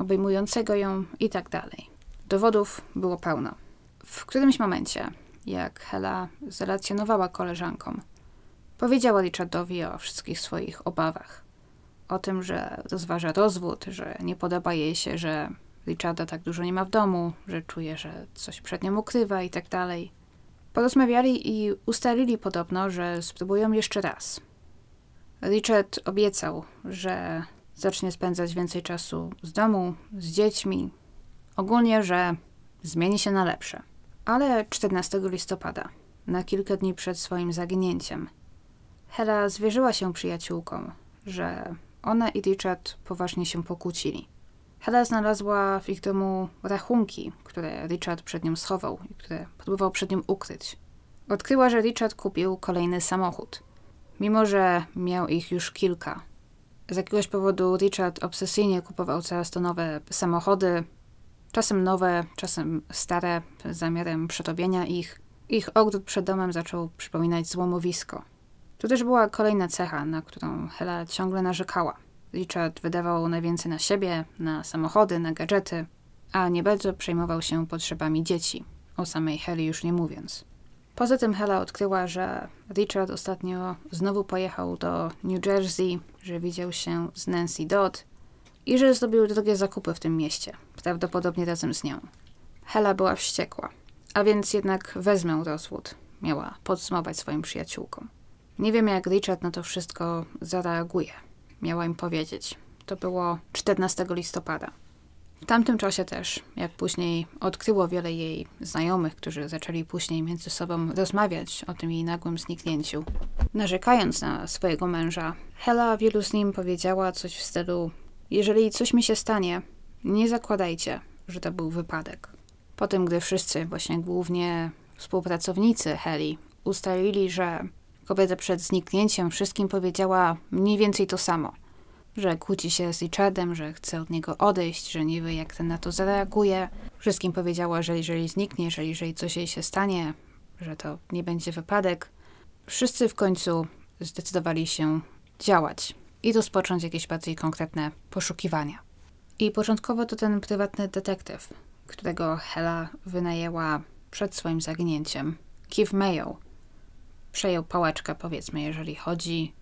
obejmującego ją i tak dalej. Dowodów było pełno. W którymś momencie, jak Hela zrelacjonowała koleżankom, powiedziała Richardowi o wszystkich swoich obawach o tym, że rozważa rozwód, że nie podoba jej się, że Richarda tak dużo nie ma w domu, że czuje, że coś przed nią ukrywa i tak dalej. Porozmawiali i ustalili podobno, że spróbują jeszcze raz. Richard obiecał, że zacznie spędzać więcej czasu z domu, z dziećmi. Ogólnie, że zmieni się na lepsze. Ale 14 listopada, na kilka dni przed swoim zaginięciem, Hela zwierzyła się przyjaciółkom, że ona i Richard poważnie się pokłócili. Heather znalazła w ich domu rachunki, które Richard przed nią schował i które próbował przed nią ukryć. Odkryła, że Richard kupił kolejny samochód, mimo że miał ich już kilka. Z jakiegoś powodu Richard obsesyjnie kupował coraz to nowe samochody, czasem nowe, czasem stare, z zamiarem przetobienia ich. Ich ogród przed domem zaczął przypominać złomowisko. To też była kolejna cecha, na którą Hela ciągle narzekała. Richard wydawał najwięcej na siebie, na samochody, na gadżety, a nie bardzo przejmował się potrzebami dzieci, o samej Heli już nie mówiąc. Poza tym Hela odkryła, że Richard ostatnio znowu pojechał do New Jersey, że widział się z Nancy Dodd i że zrobił drogie zakupy w tym mieście, prawdopodobnie razem z nią. Hela była wściekła, a więc jednak wezmę rozwód, miała podsumować swoim przyjaciółkom. Nie wiem, jak Richard na to wszystko zareaguje. Miała im powiedzieć. To było 14 listopada. W tamtym czasie też, jak później odkryło wiele jej znajomych, którzy zaczęli później między sobą rozmawiać o tym jej nagłym zniknięciu. Narzekając na swojego męża, Hela wielu z nim powiedziała coś w stylu: Jeżeli coś mi się stanie, nie zakładajcie, że to był wypadek. Po tym, gdy wszyscy, właśnie głównie współpracownicy Heli, ustalili, że Kobieta przed zniknięciem wszystkim powiedziała mniej więcej to samo. Że kłóci się z Richardem, że chce od niego odejść, że nie wie jak ten na to zareaguje. Wszystkim powiedziała, że jeżeli zniknie, że jeżeli coś jej się stanie, że to nie będzie wypadek. Wszyscy w końcu zdecydowali się działać i rozpocząć jakieś bardziej konkretne poszukiwania. I początkowo to ten prywatny detektyw, którego Hela wynajęła przed swoim zaginięciem, Keith Mayo, przejął pałeczkę, powiedzmy, jeżeli chodzi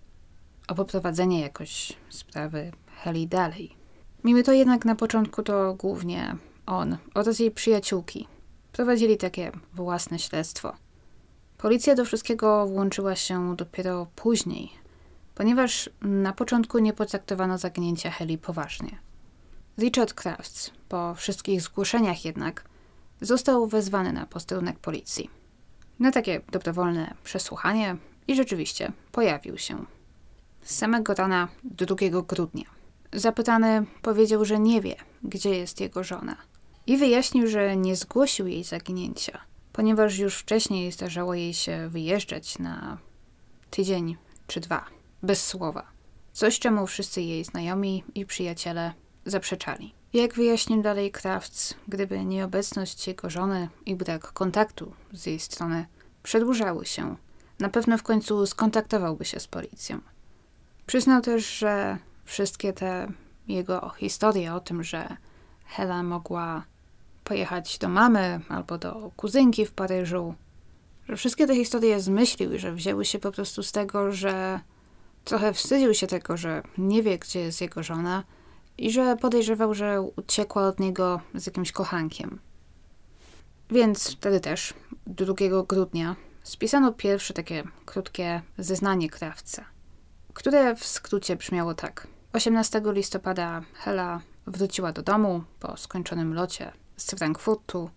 o poprowadzenie jakoś sprawy Heli dalej. Mimo to jednak na początku to głównie on oraz jej przyjaciółki prowadzili takie własne śledztwo. Policja do wszystkiego włączyła się dopiero później, ponieważ na początku nie potraktowano zaginięcia Heli poważnie. Richard Krafts, po wszystkich zgłoszeniach jednak, został wezwany na posterunek policji na takie dobrowolne przesłuchanie i rzeczywiście pojawił się. Samego rana 2 grudnia. Zapytany powiedział, że nie wie, gdzie jest jego żona i wyjaśnił, że nie zgłosił jej zaginięcia, ponieważ już wcześniej zdarzało jej się wyjeżdżać na tydzień czy dwa, bez słowa. Coś, czemu wszyscy jej znajomi i przyjaciele zaprzeczali. Jak wyjaśnił dalej Krawc, gdyby nieobecność jego żony i brak kontaktu z jej strony przedłużały się, na pewno w końcu skontaktowałby się z policją. Przyznał też, że wszystkie te jego historie o tym, że Hela mogła pojechać do mamy albo do kuzynki w Paryżu, że wszystkie te historie zmyślił i że wzięły się po prostu z tego, że trochę wstydził się tego, że nie wie, gdzie jest jego żona – i że podejrzewał, że uciekła od niego z jakimś kochankiem. Więc wtedy też, 2 grudnia, spisano pierwsze takie krótkie zeznanie krawca, które w skrócie brzmiało tak. 18 listopada Hela wróciła do domu po skończonym locie z Frankfurtu.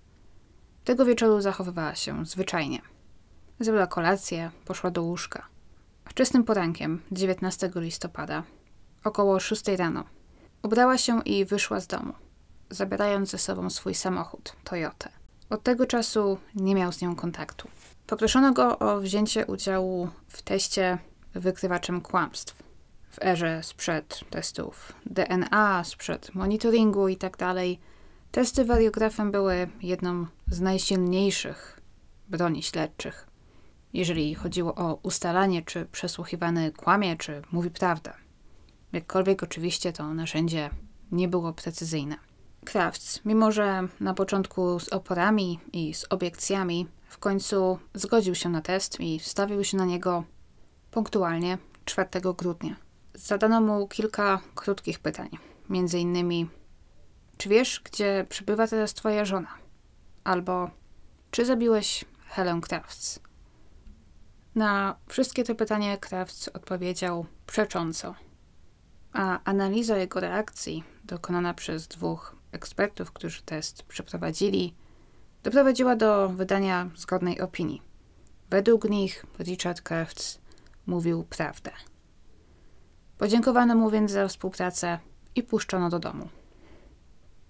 Tego wieczoru zachowywała się zwyczajnie. Zebrała kolację, poszła do łóżka. Wczesnym porankiem, 19 listopada, około 6 rano, Ubrała się i wyszła z domu, zabierając ze sobą swój samochód, Toyotę. Od tego czasu nie miał z nią kontaktu. Poproszono go o wzięcie udziału w teście wykrywaczem kłamstw w erze sprzed testów DNA, sprzed monitoringu itd. Tak Testy wariografem były jedną z najsilniejszych broni śledczych, jeżeli chodziło o ustalanie, czy przesłuchiwany kłamie, czy mówi prawdę. Jakkolwiek oczywiście to narzędzie nie było precyzyjne. Krawc, mimo że na początku z oporami i z obiekcjami, w końcu zgodził się na test i wstawił się na niego punktualnie 4 grudnia. Zadano mu kilka krótkich pytań, między innymi czy wiesz, gdzie przybywa teraz twoja żona? Albo czy zabiłeś Helen Krawc? Na wszystkie te pytania Krawc odpowiedział przecząco – a analiza jego reakcji, dokonana przez dwóch ekspertów, którzy test przeprowadzili, doprowadziła do wydania zgodnej opinii. Według nich Richard Crafts mówił prawdę. Podziękowano mu więc za współpracę i puszczono do domu.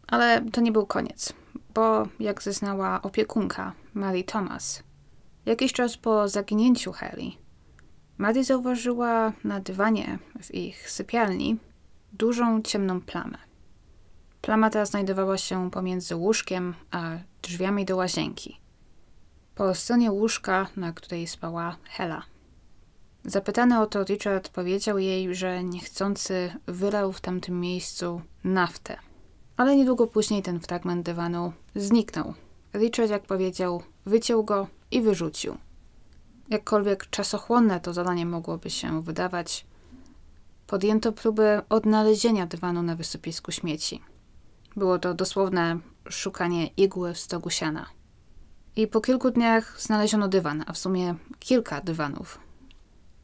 Ale to nie był koniec, bo jak zeznała opiekunka Mary Thomas, jakiś czas po zaginięciu Harry, Maddie zauważyła na dywanie w ich sypialni dużą ciemną plamę. Plama ta znajdowała się pomiędzy łóżkiem a drzwiami do łazienki. Po stronie łóżka, na której spała Hela. Zapytany o to, Richard powiedział jej, że niechcący wylał w tamtym miejscu naftę. Ale niedługo później ten fragment dywanu zniknął. Richard, jak powiedział, wyciął go i wyrzucił. Jakkolwiek czasochłonne to zadanie mogłoby się wydawać, podjęto próbę odnalezienia dywanu na wysypisku śmieci. Było to dosłowne szukanie igły w stogu siana. I po kilku dniach znaleziono dywan, a w sumie kilka dywanów.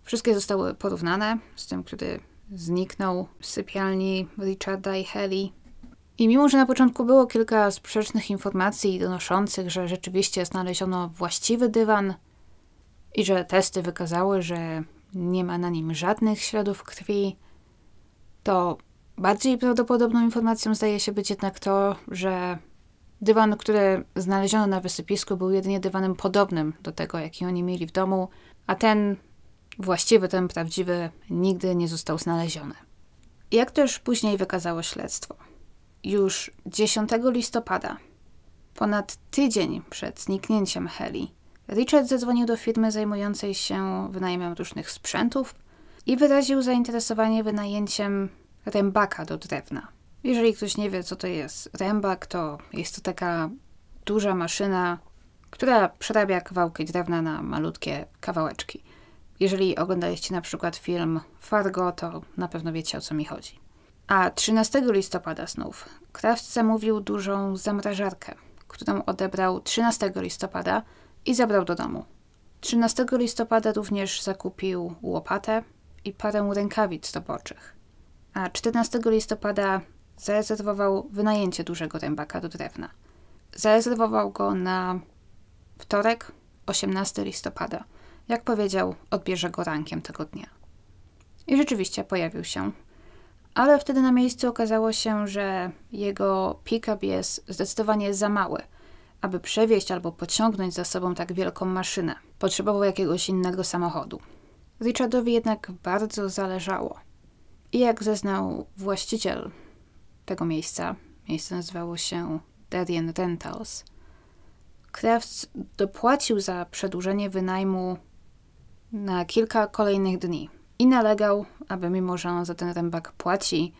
Wszystkie zostały porównane z tym, który zniknął w sypialni Richarda i Heli. I mimo, że na początku było kilka sprzecznych informacji donoszących, że rzeczywiście znaleziono właściwy dywan, i że testy wykazały, że nie ma na nim żadnych śladów krwi, to bardziej prawdopodobną informacją zdaje się być jednak to, że dywan, który znaleziono na wysypisku, był jedynie dywanem podobnym do tego, jaki oni mieli w domu, a ten właściwy, ten prawdziwy, nigdy nie został znaleziony. Jak też później wykazało śledztwo, już 10 listopada, ponad tydzień przed zniknięciem Heli, Richard zadzwonił do firmy zajmującej się wynajmem różnych sprzętów i wyraził zainteresowanie wynajęciem rębaka do drewna. Jeżeli ktoś nie wie, co to jest rębak, to jest to taka duża maszyna, która przerabia kawałki drewna na malutkie kawałeczki. Jeżeli oglądaliście na przykład film Fargo, to na pewno wiecie o co mi chodzi. A 13 listopada znów krawc zamówił dużą zamrażarkę, którą odebrał 13 listopada i zabrał do domu. 13 listopada również zakupił łopatę i parę rękawic roboczych, a 14 listopada zarezerwował wynajęcie dużego rębaka do drewna. Zarezerwował go na wtorek, 18 listopada. Jak powiedział, odbierze go rankiem tego dnia. I rzeczywiście pojawił się. Ale wtedy na miejscu okazało się, że jego pick-up jest zdecydowanie za mały – aby przewieźć albo pociągnąć za sobą tak wielką maszynę. Potrzebował jakiegoś innego samochodu. Richardowi jednak bardzo zależało. I jak zeznał właściciel tego miejsca, miejsce nazywało się Darien Rentals, Krawc dopłacił za przedłużenie wynajmu na kilka kolejnych dni i nalegał, aby mimo, że on za ten rębak płaci,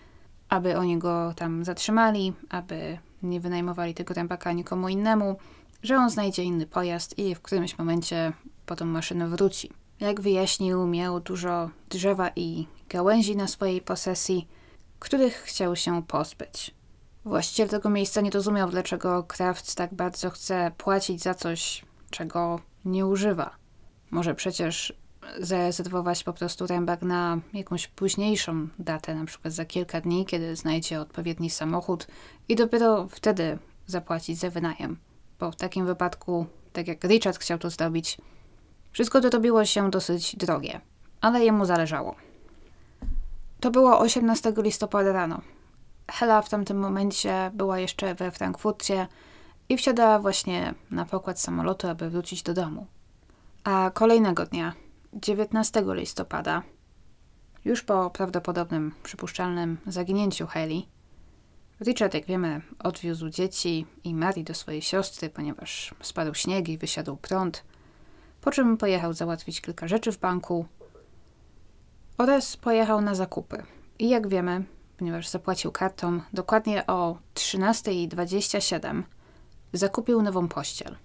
aby oni go tam zatrzymali, aby nie wynajmowali tego rębaka nikomu innemu, że on znajdzie inny pojazd i w którymś momencie po tą maszynę wróci. Jak wyjaśnił, miał dużo drzewa i gałęzi na swojej posesji, których chciał się pozbyć. Właściciel tego miejsca nie rozumiał, dlaczego Kraft tak bardzo chce płacić za coś, czego nie używa. Może przecież zarezerwować po prostu rębak na jakąś późniejszą datę, na przykład za kilka dni, kiedy znajdzie odpowiedni samochód i dopiero wtedy zapłacić za wynajem. Bo w takim wypadku, tak jak Richard chciał to zrobić, wszystko to robiło się dosyć drogie, ale jemu zależało. To było 18 listopada rano. Hela w tamtym momencie była jeszcze we Frankfurcie i wsiadała właśnie na pokład samolotu, aby wrócić do domu. A kolejnego dnia, 19 listopada, już po prawdopodobnym przypuszczalnym zaginięciu heli, Richard, jak wiemy, odwiózł dzieci i Mary do swojej siostry, ponieważ spadł śnieg i wysiadł prąd, po czym pojechał załatwić kilka rzeczy w banku oraz pojechał na zakupy. I jak wiemy, ponieważ zapłacił kartą, dokładnie o 13.27 zakupił nową pościel.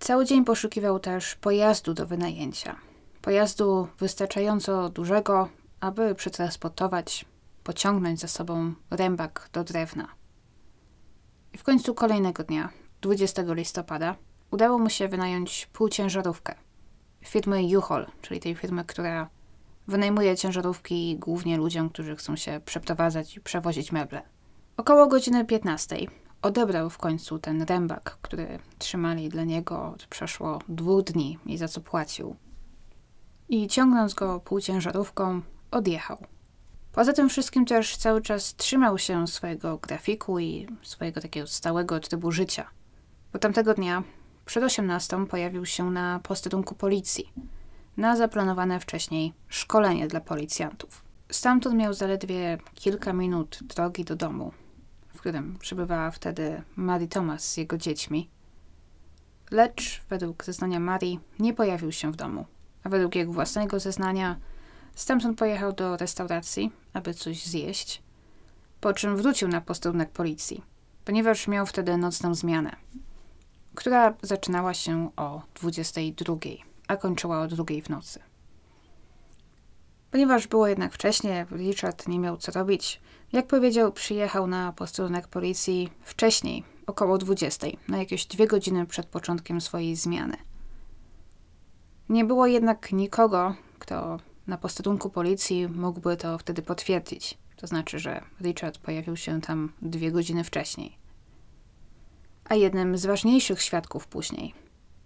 Cały dzień poszukiwał też pojazdu do wynajęcia. Pojazdu wystarczająco dużego, aby przetransportować, pociągnąć za sobą rębak do drewna. I w końcu kolejnego dnia, 20 listopada, udało mu się wynająć półciężarówkę firmy Juhol, czyli tej firmy, która wynajmuje ciężarówki głównie ludziom, którzy chcą się przeprowadzać i przewozić meble. Około godziny 15 odebrał w końcu ten rębak, który trzymali dla niego od przeszło dwóch dni i za co płacił i ciągnąc go półciężarówką, odjechał. Poza tym wszystkim też cały czas trzymał się swojego grafiku i swojego takiego stałego trybu życia. Bo tamtego dnia, przed 18, pojawił się na posterunku policji na zaplanowane wcześniej szkolenie dla policjantów. Stamtąd miał zaledwie kilka minut drogi do domu, w którym przebywała wtedy Mary Thomas z jego dziećmi. Lecz, według zeznania Mary nie pojawił się w domu a według jego własnego zeznania Stamson pojechał do restauracji, aby coś zjeść, po czym wrócił na posterunek policji, ponieważ miał wtedy nocną zmianę, która zaczynała się o 22, a kończyła o 2 w nocy. Ponieważ było jednak wcześnie, Richard nie miał co robić. Jak powiedział, przyjechał na posterunek policji wcześniej, około 20, na jakieś dwie godziny przed początkiem swojej zmiany – nie było jednak nikogo, kto na posterunku policji mógłby to wtedy potwierdzić. To znaczy, że Richard pojawił się tam dwie godziny wcześniej. A jednym z ważniejszych świadków później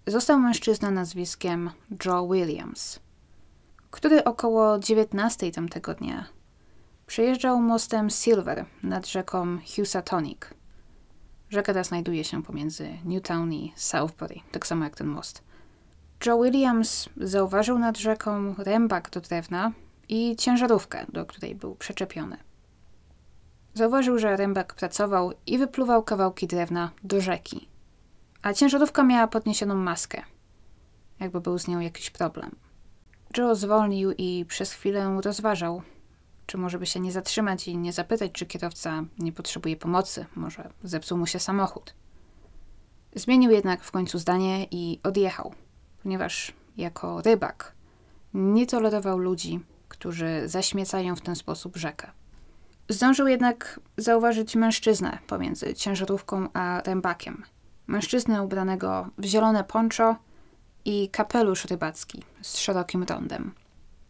został mężczyzna nazwiskiem Joe Williams, który około 19 tamtego dnia przejeżdżał mostem Silver nad rzeką Housatonic. Rzeka ta znajduje się pomiędzy Newtown i Southbury, tak samo jak ten most. Joe Williams zauważył nad rzeką rębak do drewna i ciężarówkę, do której był przyczepiony. Zauważył, że rębak pracował i wypluwał kawałki drewna do rzeki, a ciężarówka miała podniesioną maskę, jakby był z nią jakiś problem. Joe zwolnił i przez chwilę rozważał, czy może by się nie zatrzymać i nie zapytać, czy kierowca nie potrzebuje pomocy, może zepsuł mu się samochód. Zmienił jednak w końcu zdanie i odjechał ponieważ jako rybak nie tolerował ludzi, którzy zaśmiecają w ten sposób rzekę. Zdążył jednak zauważyć mężczyznę pomiędzy ciężarówką a rębakiem. Mężczyznę ubranego w zielone poncho i kapelusz rybacki z szerokim rondem.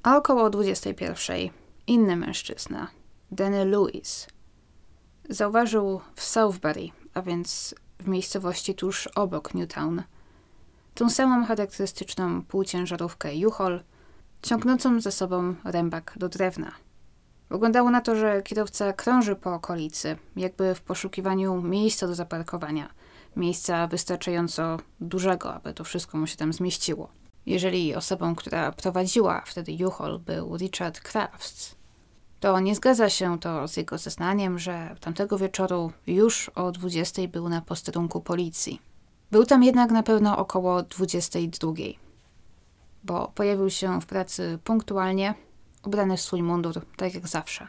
A około 21 inny mężczyzna, Danny Lewis, zauważył w Southbury, a więc w miejscowości tuż obok Newtown, tą samą charakterystyczną półciężarówkę Juchol, ciągnącą za sobą rębak do drewna. Wyglądało na to, że kierowca krąży po okolicy, jakby w poszukiwaniu miejsca do zaparkowania, miejsca wystarczająco dużego, aby to wszystko mu się tam zmieściło. Jeżeli osobą, która prowadziła wtedy Juchol był Richard Crafts, to nie zgadza się to z jego zeznaniem, że tamtego wieczoru już o 20 był na posterunku policji. Był tam jednak na pewno około 22, bo pojawił się w pracy punktualnie, ubrany w swój mundur, tak jak zawsze.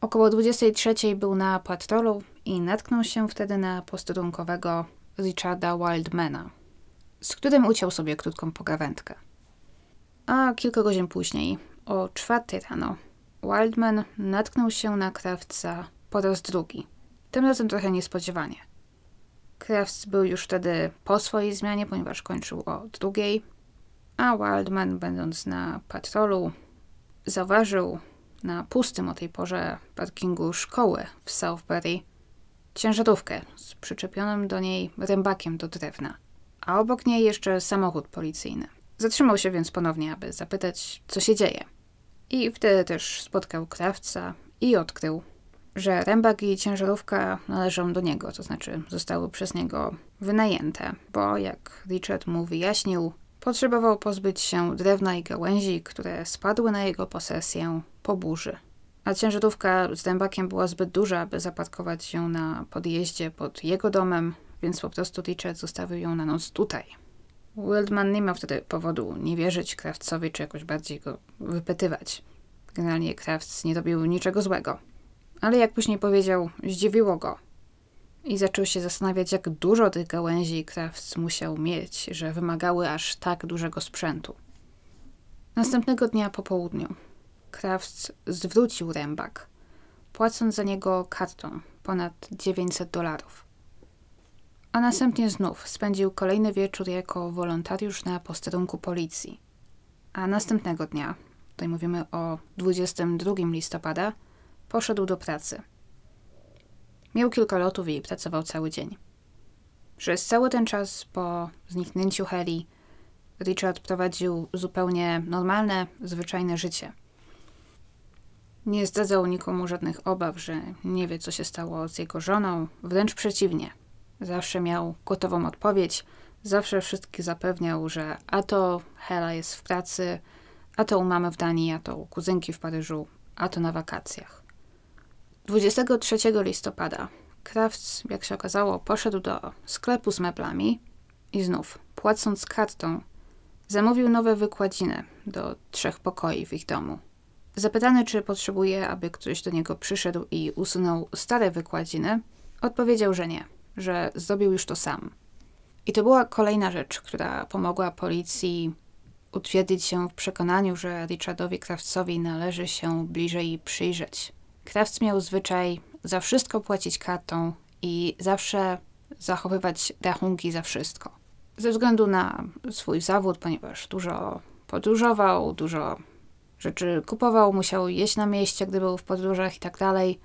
Około 23 był na patrolu i natknął się wtedy na posterunkowego Richarda Wildmana, z którym uciął sobie krótką pogawędkę. A kilka godzin później, o 4 rano, Wildman natknął się na krawca po raz drugi, tym razem trochę niespodziewanie – Kravs był już wtedy po swojej zmianie, ponieważ kończył o drugiej, a Wildman, będąc na patrolu, zauważył na pustym o tej porze parkingu szkoły w Southbury ciężarówkę z przyczepionym do niej rębakiem do drewna, a obok niej jeszcze samochód policyjny. Zatrzymał się więc ponownie, aby zapytać, co się dzieje. I wtedy też spotkał krawca i odkrył, że rębak i ciężarówka należą do niego, to znaczy zostały przez niego wynajęte, bo jak Richard mu wyjaśnił, potrzebował pozbyć się drewna i gałęzi, które spadły na jego posesję po burzy. A ciężarówka z rębakiem była zbyt duża, aby zaparkować ją na podjeździe pod jego domem, więc po prostu Richard zostawił ją na noc tutaj. Wildman nie miał wtedy powodu nie wierzyć Krawcowi czy jakoś bardziej go wypytywać. Generalnie Krawc nie robił niczego złego ale jak później powiedział, zdziwiło go. I zaczął się zastanawiać, jak dużo tych gałęzi Krawc musiał mieć, że wymagały aż tak dużego sprzętu. Następnego dnia po południu Krawc zwrócił rębak, płacąc za niego kartą ponad 900 dolarów. A następnie znów spędził kolejny wieczór jako wolontariusz na posterunku policji. A następnego dnia, tutaj mówimy o 22 listopada, Poszedł do pracy. Miał kilka lotów i pracował cały dzień. Przez cały ten czas po zniknięciu Heli, Richard prowadził zupełnie normalne, zwyczajne życie. Nie zdradzał nikomu żadnych obaw, że nie wie, co się stało z jego żoną, wręcz przeciwnie. Zawsze miał gotową odpowiedź, zawsze wszystkich zapewniał, że a to Hela jest w pracy, a to u mamy w Danii, a to u kuzynki w Paryżu, a to na wakacjach. 23 listopada Krawc, jak się okazało, poszedł do sklepu z meblami i znów, płacąc kartą, zamówił nowe wykładziny do trzech pokoi w ich domu. Zapytany, czy potrzebuje, aby ktoś do niego przyszedł i usunął stare wykładziny, odpowiedział, że nie, że zrobił już to sam. I to była kolejna rzecz, która pomogła policji utwierdzić się w przekonaniu, że Richardowi Krawcowi należy się bliżej przyjrzeć. Krawc miał zwyczaj za wszystko płacić kartą i zawsze zachowywać rachunki za wszystko. Ze względu na swój zawód, ponieważ dużo podróżował, dużo rzeczy kupował, musiał jeść na mieście, gdy był w podróżach i tak dalej,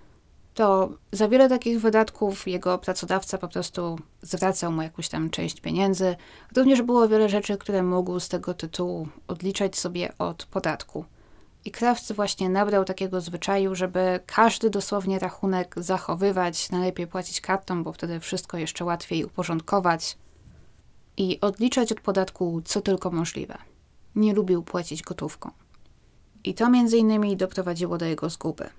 to za wiele takich wydatków jego pracodawca po prostu zwracał mu jakąś tam część pieniędzy. Również było wiele rzeczy, które mógł z tego tytułu odliczać sobie od podatku. I Krawc właśnie nabrał takiego zwyczaju, żeby każdy dosłownie rachunek zachowywać, najlepiej płacić kartą, bo wtedy wszystko jeszcze łatwiej uporządkować i odliczać od podatku co tylko możliwe. Nie lubił płacić gotówką. I to między innymi doprowadziło do jego zguby.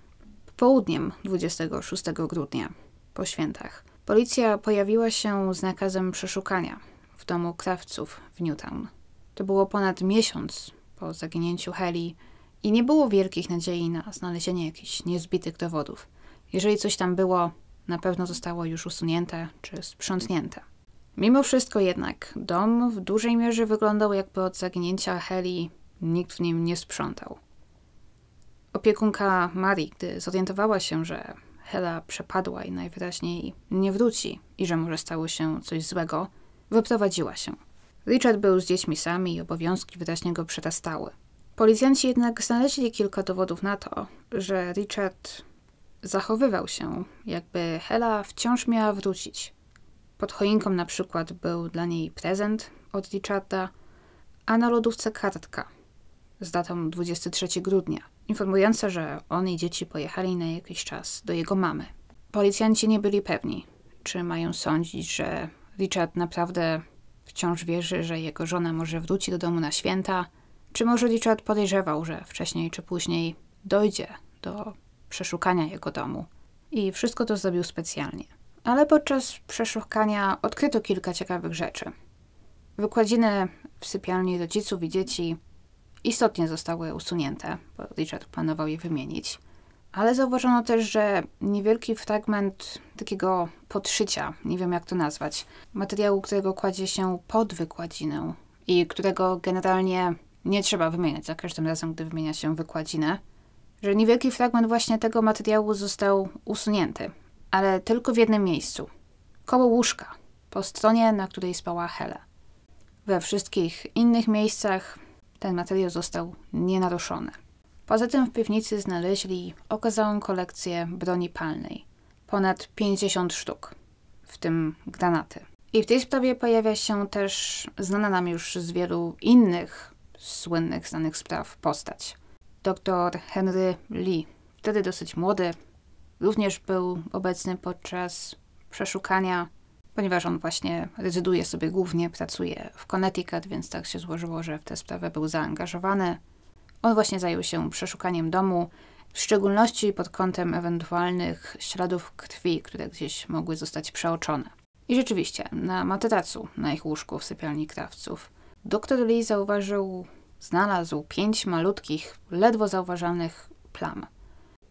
Południem 26 grudnia, po świętach, policja pojawiła się z nakazem przeszukania w domu krawców w Newtown. To było ponad miesiąc po zaginięciu Heli i nie było wielkich nadziei na znalezienie jakichś niezbitych dowodów. Jeżeli coś tam było, na pewno zostało już usunięte czy sprzątnięte. Mimo wszystko jednak dom w dużej mierze wyglądał jakby od zaginięcia Heli nikt w nim nie sprzątał. Opiekunka Marii, gdy zorientowała się, że Hela przepadła i najwyraźniej nie wróci i że może stało się coś złego, wyprowadziła się. Richard był z dziećmi sami i obowiązki wyraźnie go przetastały. Policjanci jednak znaleźli kilka dowodów na to, że Richard zachowywał się, jakby Hela wciąż miała wrócić. Pod choinką na przykład był dla niej prezent od Richarda, a na lodówce kartka z datą 23 grudnia, informująca, że on i dzieci pojechali na jakiś czas do jego mamy. Policjanci nie byli pewni, czy mają sądzić, że Richard naprawdę wciąż wierzy, że jego żona może wróci do domu na święta – czy może Richard podejrzewał, że wcześniej czy później dojdzie do przeszukania jego domu? I wszystko to zrobił specjalnie. Ale podczas przeszukania odkryto kilka ciekawych rzeczy. Wykładziny w sypialni rodziców i dzieci istotnie zostały usunięte, bo Richard planował je wymienić. Ale zauważono też, że niewielki fragment takiego podszycia, nie wiem jak to nazwać, materiału, którego kładzie się pod wykładzinę i którego generalnie nie trzeba wymieniać za każdym razem, gdy wymienia się wykładzinę, że niewielki fragment właśnie tego materiału został usunięty, ale tylko w jednym miejscu koło łóżka, po stronie, na której spała Hele. We wszystkich innych miejscach ten materiał został nienaruszony. Poza tym w piwnicy znaleźli okazałą kolekcję broni palnej ponad 50 sztuk, w tym granaty. I w tej sprawie pojawia się też znana nam już z wielu innych słynnych, znanych spraw postać. Dr Henry Lee, wtedy dosyć młody, również był obecny podczas przeszukania, ponieważ on właśnie rezyduje sobie głównie, pracuje w Connecticut, więc tak się złożyło, że w tę sprawę był zaangażowany. On właśnie zajął się przeszukaniem domu, w szczególności pod kątem ewentualnych śladów krwi, które gdzieś mogły zostać przeoczone. I rzeczywiście, na materacu na ich łóżku w sypialni krawców Doktor Lee zauważył, znalazł pięć malutkich, ledwo zauważalnych plam.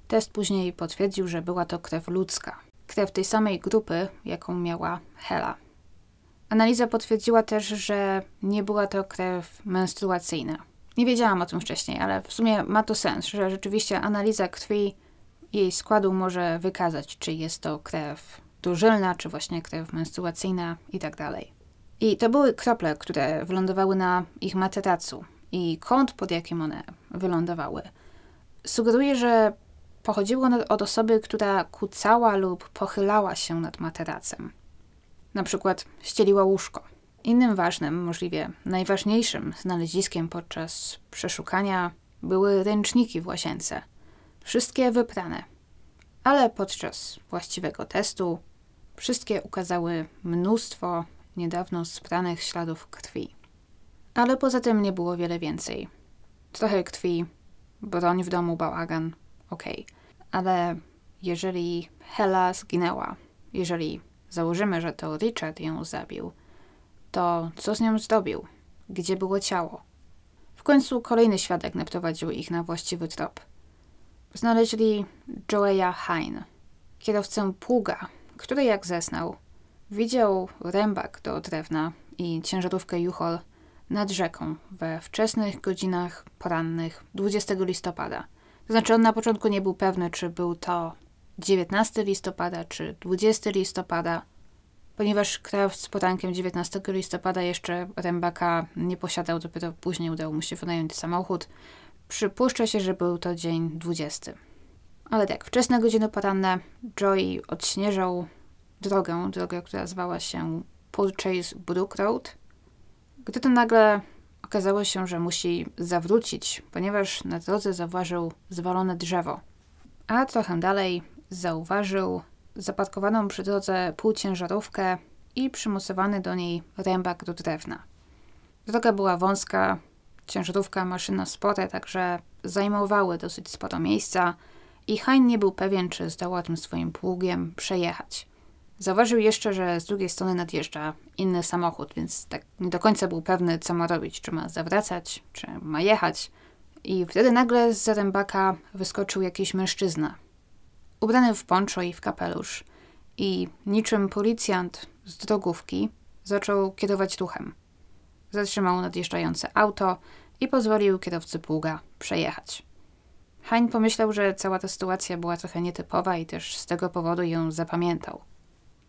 Test później potwierdził, że była to krew ludzka. Krew tej samej grupy, jaką miała Hela. Analiza potwierdziła też, że nie była to krew menstruacyjna. Nie wiedziałam o tym wcześniej, ale w sumie ma to sens, że rzeczywiście analiza krwi jej składu może wykazać, czy jest to krew dożylna, czy właśnie krew menstruacyjna itd. Tak i to były krople, które wylądowały na ich materacu i kąt, pod jakim one wylądowały. Sugeruje, że pochodziły one od osoby, która kucała lub pochylała się nad materacem. Na przykład ścieliła łóżko. Innym ważnym, możliwie najważniejszym znaleziskiem podczas przeszukania były ręczniki w łazience. Wszystkie wyprane. Ale podczas właściwego testu wszystkie ukazały mnóstwo niedawno spranych śladów krwi. Ale poza tym nie było wiele więcej. Trochę krwi, broń w domu, bałagan, okej. Okay. Ale jeżeli Hela zginęła, jeżeli założymy, że to Richard ją zabił, to co z nią zrobił? Gdzie było ciało? W końcu kolejny świadek naprowadził ich na właściwy trop. Znaleźli Joeya Hine, kierowcę pługa, który jak zesnał, Widział rębak do drewna i ciężarówkę Juchol nad rzeką we wczesnych godzinach porannych 20 listopada. To znaczy on na początku nie był pewny, czy był to 19 listopada, czy 20 listopada, ponieważ Kraft z porankiem 19 listopada jeszcze rębaka nie posiadał, dopiero później udało mu się wynająć samochód. Przypuszcza się, że był to dzień 20. Ale tak, wczesne godziny poranne Joey odśnieżał drogę, drogę, która zwała się Purchase Brook Road, gdy to nagle okazało się, że musi zawrócić, ponieważ na drodze zauważył zwalone drzewo. A trochę dalej zauważył zaparkowaną przy drodze półciężarówkę i przymocowany do niej rębak do drewna. Droga była wąska, ciężarówka, maszyna spore, także zajmowały dosyć sporo miejsca i Hein nie był pewien, czy zdoła tym swoim pługiem przejechać. Zauważył jeszcze, że z drugiej strony nadjeżdża inny samochód, więc tak nie do końca był pewny, co ma robić. Czy ma zawracać, czy ma jechać. I wtedy nagle z zarębaka wyskoczył jakiś mężczyzna. Ubrany w poncho i w kapelusz. I niczym policjant z drogówki zaczął kierować ruchem. Zatrzymał nadjeżdżające auto i pozwolił kierowcy pługa przejechać. Hein pomyślał, że cała ta sytuacja była trochę nietypowa i też z tego powodu ją zapamiętał.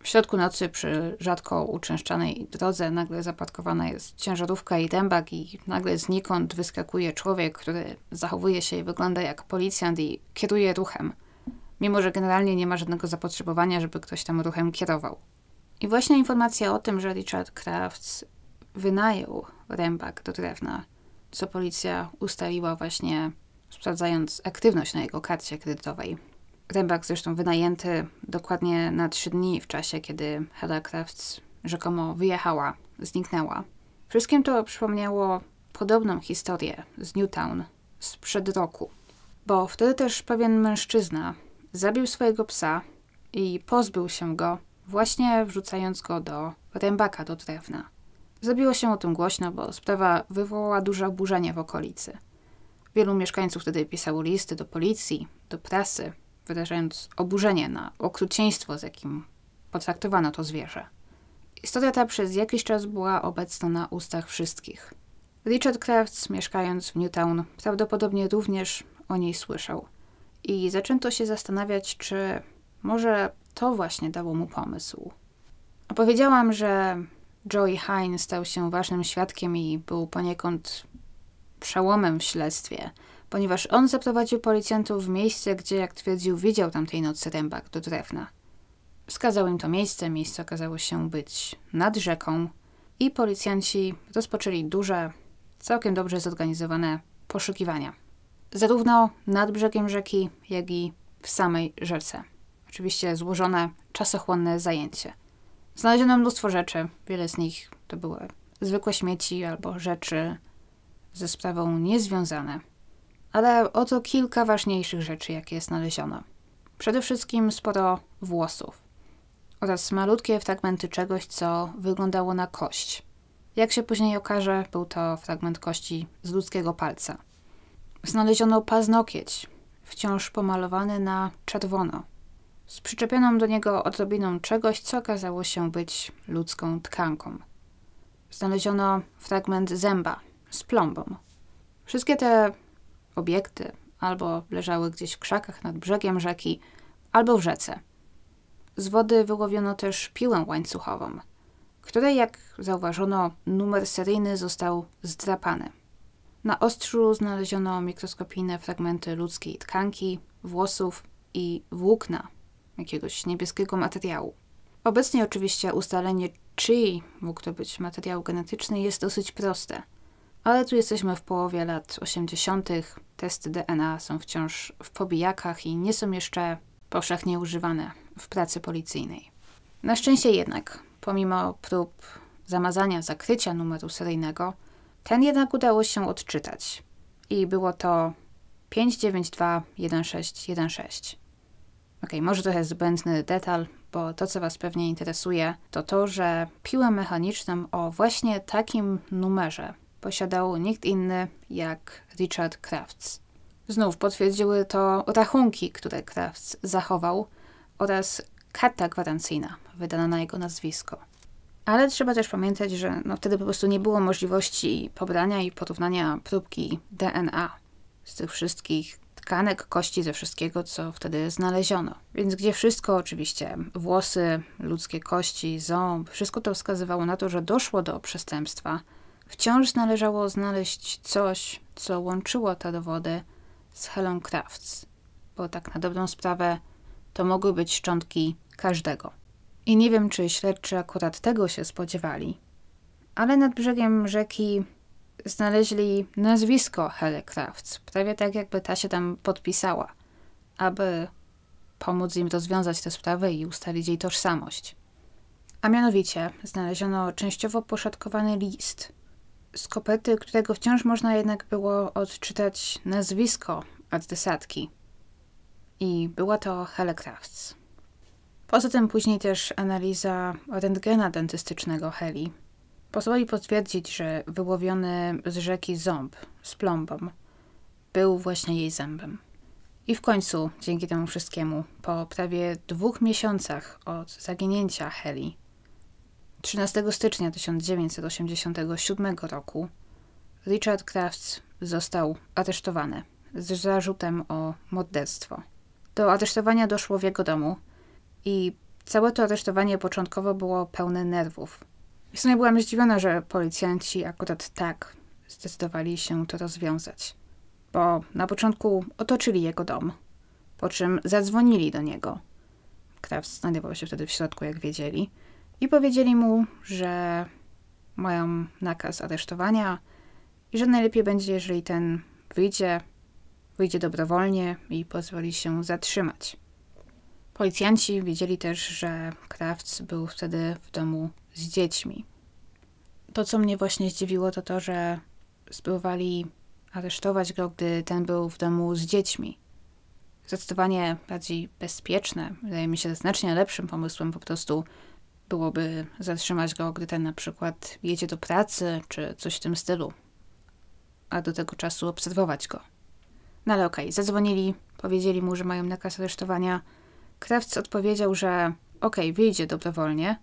W środku nocy przy rzadko uczęszczanej drodze nagle zapadkowana jest ciężarówka i dębak i nagle znikąd wyskakuje człowiek, który zachowuje się i wygląda jak policjant i kieruje ruchem, mimo że generalnie nie ma żadnego zapotrzebowania, żeby ktoś tam ruchem kierował. I właśnie informacja o tym, że Richard Crafts wynajął rębak do drewna, co policja ustaliła właśnie sprawdzając aktywność na jego karcie kredytowej. Rybak zresztą wynajęty dokładnie na trzy dni w czasie, kiedy Hela Crafts rzekomo wyjechała, zniknęła. Wszystkim to przypomniało podobną historię z Newtown sprzed roku, bo wtedy też pewien mężczyzna zabił swojego psa i pozbył się go, właśnie wrzucając go do rębaka do drewna. Zabiło się o tym głośno, bo sprawa wywołała duże oburzenie w okolicy. Wielu mieszkańców wtedy pisało listy do policji, do prasy, wyrażając oburzenie na okrucieństwo, z jakim potraktowano to zwierzę. historia ta przez jakiś czas była obecna na ustach wszystkich. Richard Crafts, mieszkając w Newtown, prawdopodobnie również o niej słyszał. I zaczęto się zastanawiać, czy może to właśnie dało mu pomysł. Opowiedziałam, że Joey Hine stał się ważnym świadkiem i był poniekąd przełomem w śledztwie – ponieważ on zaprowadził policjantów w miejsce, gdzie, jak twierdził, widział tamtej nocy rębak do drewna. Wskazał im to miejsce, miejsce okazało się być nad rzeką i policjanci rozpoczęli duże, całkiem dobrze zorganizowane poszukiwania. Zarówno nad brzegiem rzeki, jak i w samej rzece. Oczywiście złożone, czasochłonne zajęcie. Znaleziono mnóstwo rzeczy, wiele z nich to były zwykłe śmieci albo rzeczy ze sprawą niezwiązane ale oto kilka ważniejszych rzeczy, jakie znaleziono. Przede wszystkim sporo włosów oraz malutkie fragmenty czegoś, co wyglądało na kość. Jak się później okaże, był to fragment kości z ludzkiego palca. Znaleziono paznokieć, wciąż pomalowany na czerwono, z przyczepioną do niego odrobiną czegoś, co okazało się być ludzką tkanką. Znaleziono fragment zęba z plombą. Wszystkie te obiekty albo leżały gdzieś w krzakach nad brzegiem rzeki, albo w rzece. Z wody wyłowiono też piłę łańcuchową, której, jak zauważono, numer seryjny został zdrapany. Na ostrzu znaleziono mikroskopijne fragmenty ludzkiej tkanki, włosów i włókna jakiegoś niebieskiego materiału. Obecnie oczywiście ustalenie, czyj mógł to być materiał genetyczny, jest dosyć proste – ale tu jesteśmy w połowie lat 80. Testy DNA są wciąż w pobijakach i nie są jeszcze powszechnie używane w pracy policyjnej. Na szczęście jednak, pomimo prób zamazania, zakrycia numeru seryjnego, ten jednak udało się odczytać. I było to 592-1616. Ok, może trochę zbędny detal, bo to, co Was pewnie interesuje, to to, że piłę mechaniczną o właśnie takim numerze posiadał nikt inny jak Richard Crafts. Znów potwierdziły to rachunki, które Crafts zachował oraz karta gwarancyjna wydana na jego nazwisko. Ale trzeba też pamiętać, że no wtedy po prostu nie było możliwości pobrania i porównania próbki DNA z tych wszystkich tkanek, kości, ze wszystkiego, co wtedy znaleziono. Więc gdzie wszystko, oczywiście, włosy, ludzkie kości, ząb, wszystko to wskazywało na to, że doszło do przestępstwa – Wciąż należało znaleźć coś, co łączyło te dowody z Helen Crafts, bo tak na dobrą sprawę to mogły być szczątki każdego. I nie wiem, czy śledczy akurat tego się spodziewali, ale nad brzegiem rzeki znaleźli nazwisko Helen Crafts, prawie tak jakby ta się tam podpisała, aby pomóc im rozwiązać tę sprawę i ustalić jej tożsamość. A mianowicie znaleziono częściowo poszatkowany list – z kopety, którego wciąż można jednak było odczytać nazwisko adresatki. I była to Hele Krafts. Poza tym później też analiza rentgena dentystycznego Heli pozwoli potwierdzić, że wyłowiony z rzeki ząb z plombą był właśnie jej zębem. I w końcu, dzięki temu wszystkiemu, po prawie dwóch miesiącach od zaginięcia Heli, 13 stycznia 1987 roku Richard Crafts został aresztowany z zarzutem o morderstwo. Do aresztowania doszło w jego domu i całe to aresztowanie początkowo było pełne nerwów. W sumie byłam zdziwiona, że policjanci akurat tak zdecydowali się to rozwiązać. Bo na początku otoczyli jego dom, po czym zadzwonili do niego. Kraft znajdował się wtedy w środku, jak wiedzieli – i powiedzieli mu, że mają nakaz aresztowania i że najlepiej będzie, jeżeli ten wyjdzie, wyjdzie dobrowolnie i pozwoli się zatrzymać. Policjanci wiedzieli też, że Krawc był wtedy w domu z dziećmi. To, co mnie właśnie zdziwiło, to to, że spróbowali aresztować go, gdy ten był w domu z dziećmi. Zdecydowanie bardziej bezpieczne, wydaje mi się znacznie lepszym pomysłem po prostu byłoby zatrzymać go, gdy ten na przykład jedzie do pracy czy coś w tym stylu, a do tego czasu obserwować go. No ale okej, okay, zadzwonili, powiedzieli mu, że mają nakaz aresztowania. Krawc odpowiedział, że okej, okay, wyjdzie dobrowolnie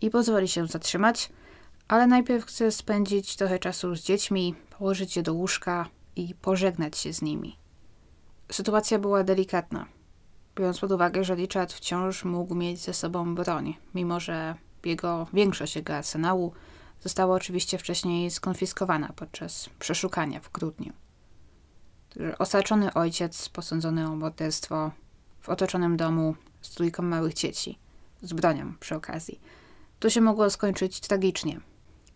i pozwoli się zatrzymać, ale najpierw chce spędzić trochę czasu z dziećmi, położyć je do łóżka i pożegnać się z nimi. Sytuacja była delikatna biorąc pod uwagę, że Richard wciąż mógł mieć ze sobą broń, mimo że jego większość jego arsenału została oczywiście wcześniej skonfiskowana podczas przeszukania w grudniu. Osaczony ojciec, posądzony o morderstwo, w otoczonym domu z trójką małych dzieci, z bronią przy okazji. To się mogło skończyć tragicznie.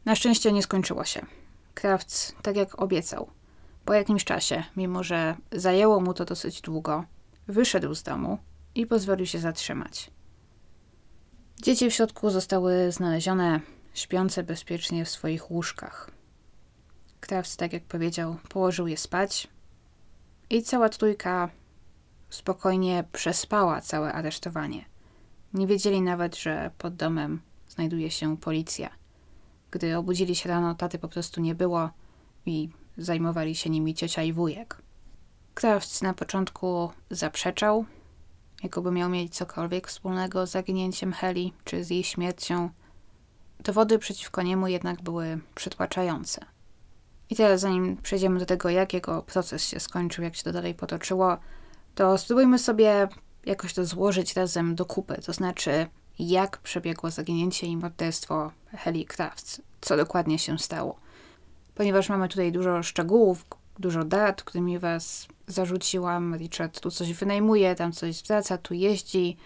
Na szczęście nie skończyło się. Krawc, tak jak obiecał, po jakimś czasie, mimo że zajęło mu to dosyć długo, wyszedł z domu i pozwolił się zatrzymać. Dzieci w środku zostały znalezione śpiące bezpiecznie w swoich łóżkach. Krawc, tak jak powiedział, położył je spać i cała trójka spokojnie przespała całe aresztowanie. Nie wiedzieli nawet, że pod domem znajduje się policja. Gdy obudzili się rano, taty po prostu nie było i zajmowali się nimi ciocia i wujek. Kraft na początku zaprzeczał, jakoby miał mieć cokolwiek wspólnego z zaginięciem Heli czy z jej śmiercią. Dowody przeciwko niemu jednak były przytłaczające. I teraz, zanim przejdziemy do tego, jak jego proces się skończył, jak się to dalej potoczyło, to spróbujmy sobie jakoś to złożyć razem do kupy, to znaczy jak przebiegło zaginięcie i morderstwo Heli Kraft, co dokładnie się stało. Ponieważ mamy tutaj dużo szczegółów, dużo dat, którymi Was zarzuciłam, Richard tu coś wynajmuje, tam coś zwraca, tu jeździ,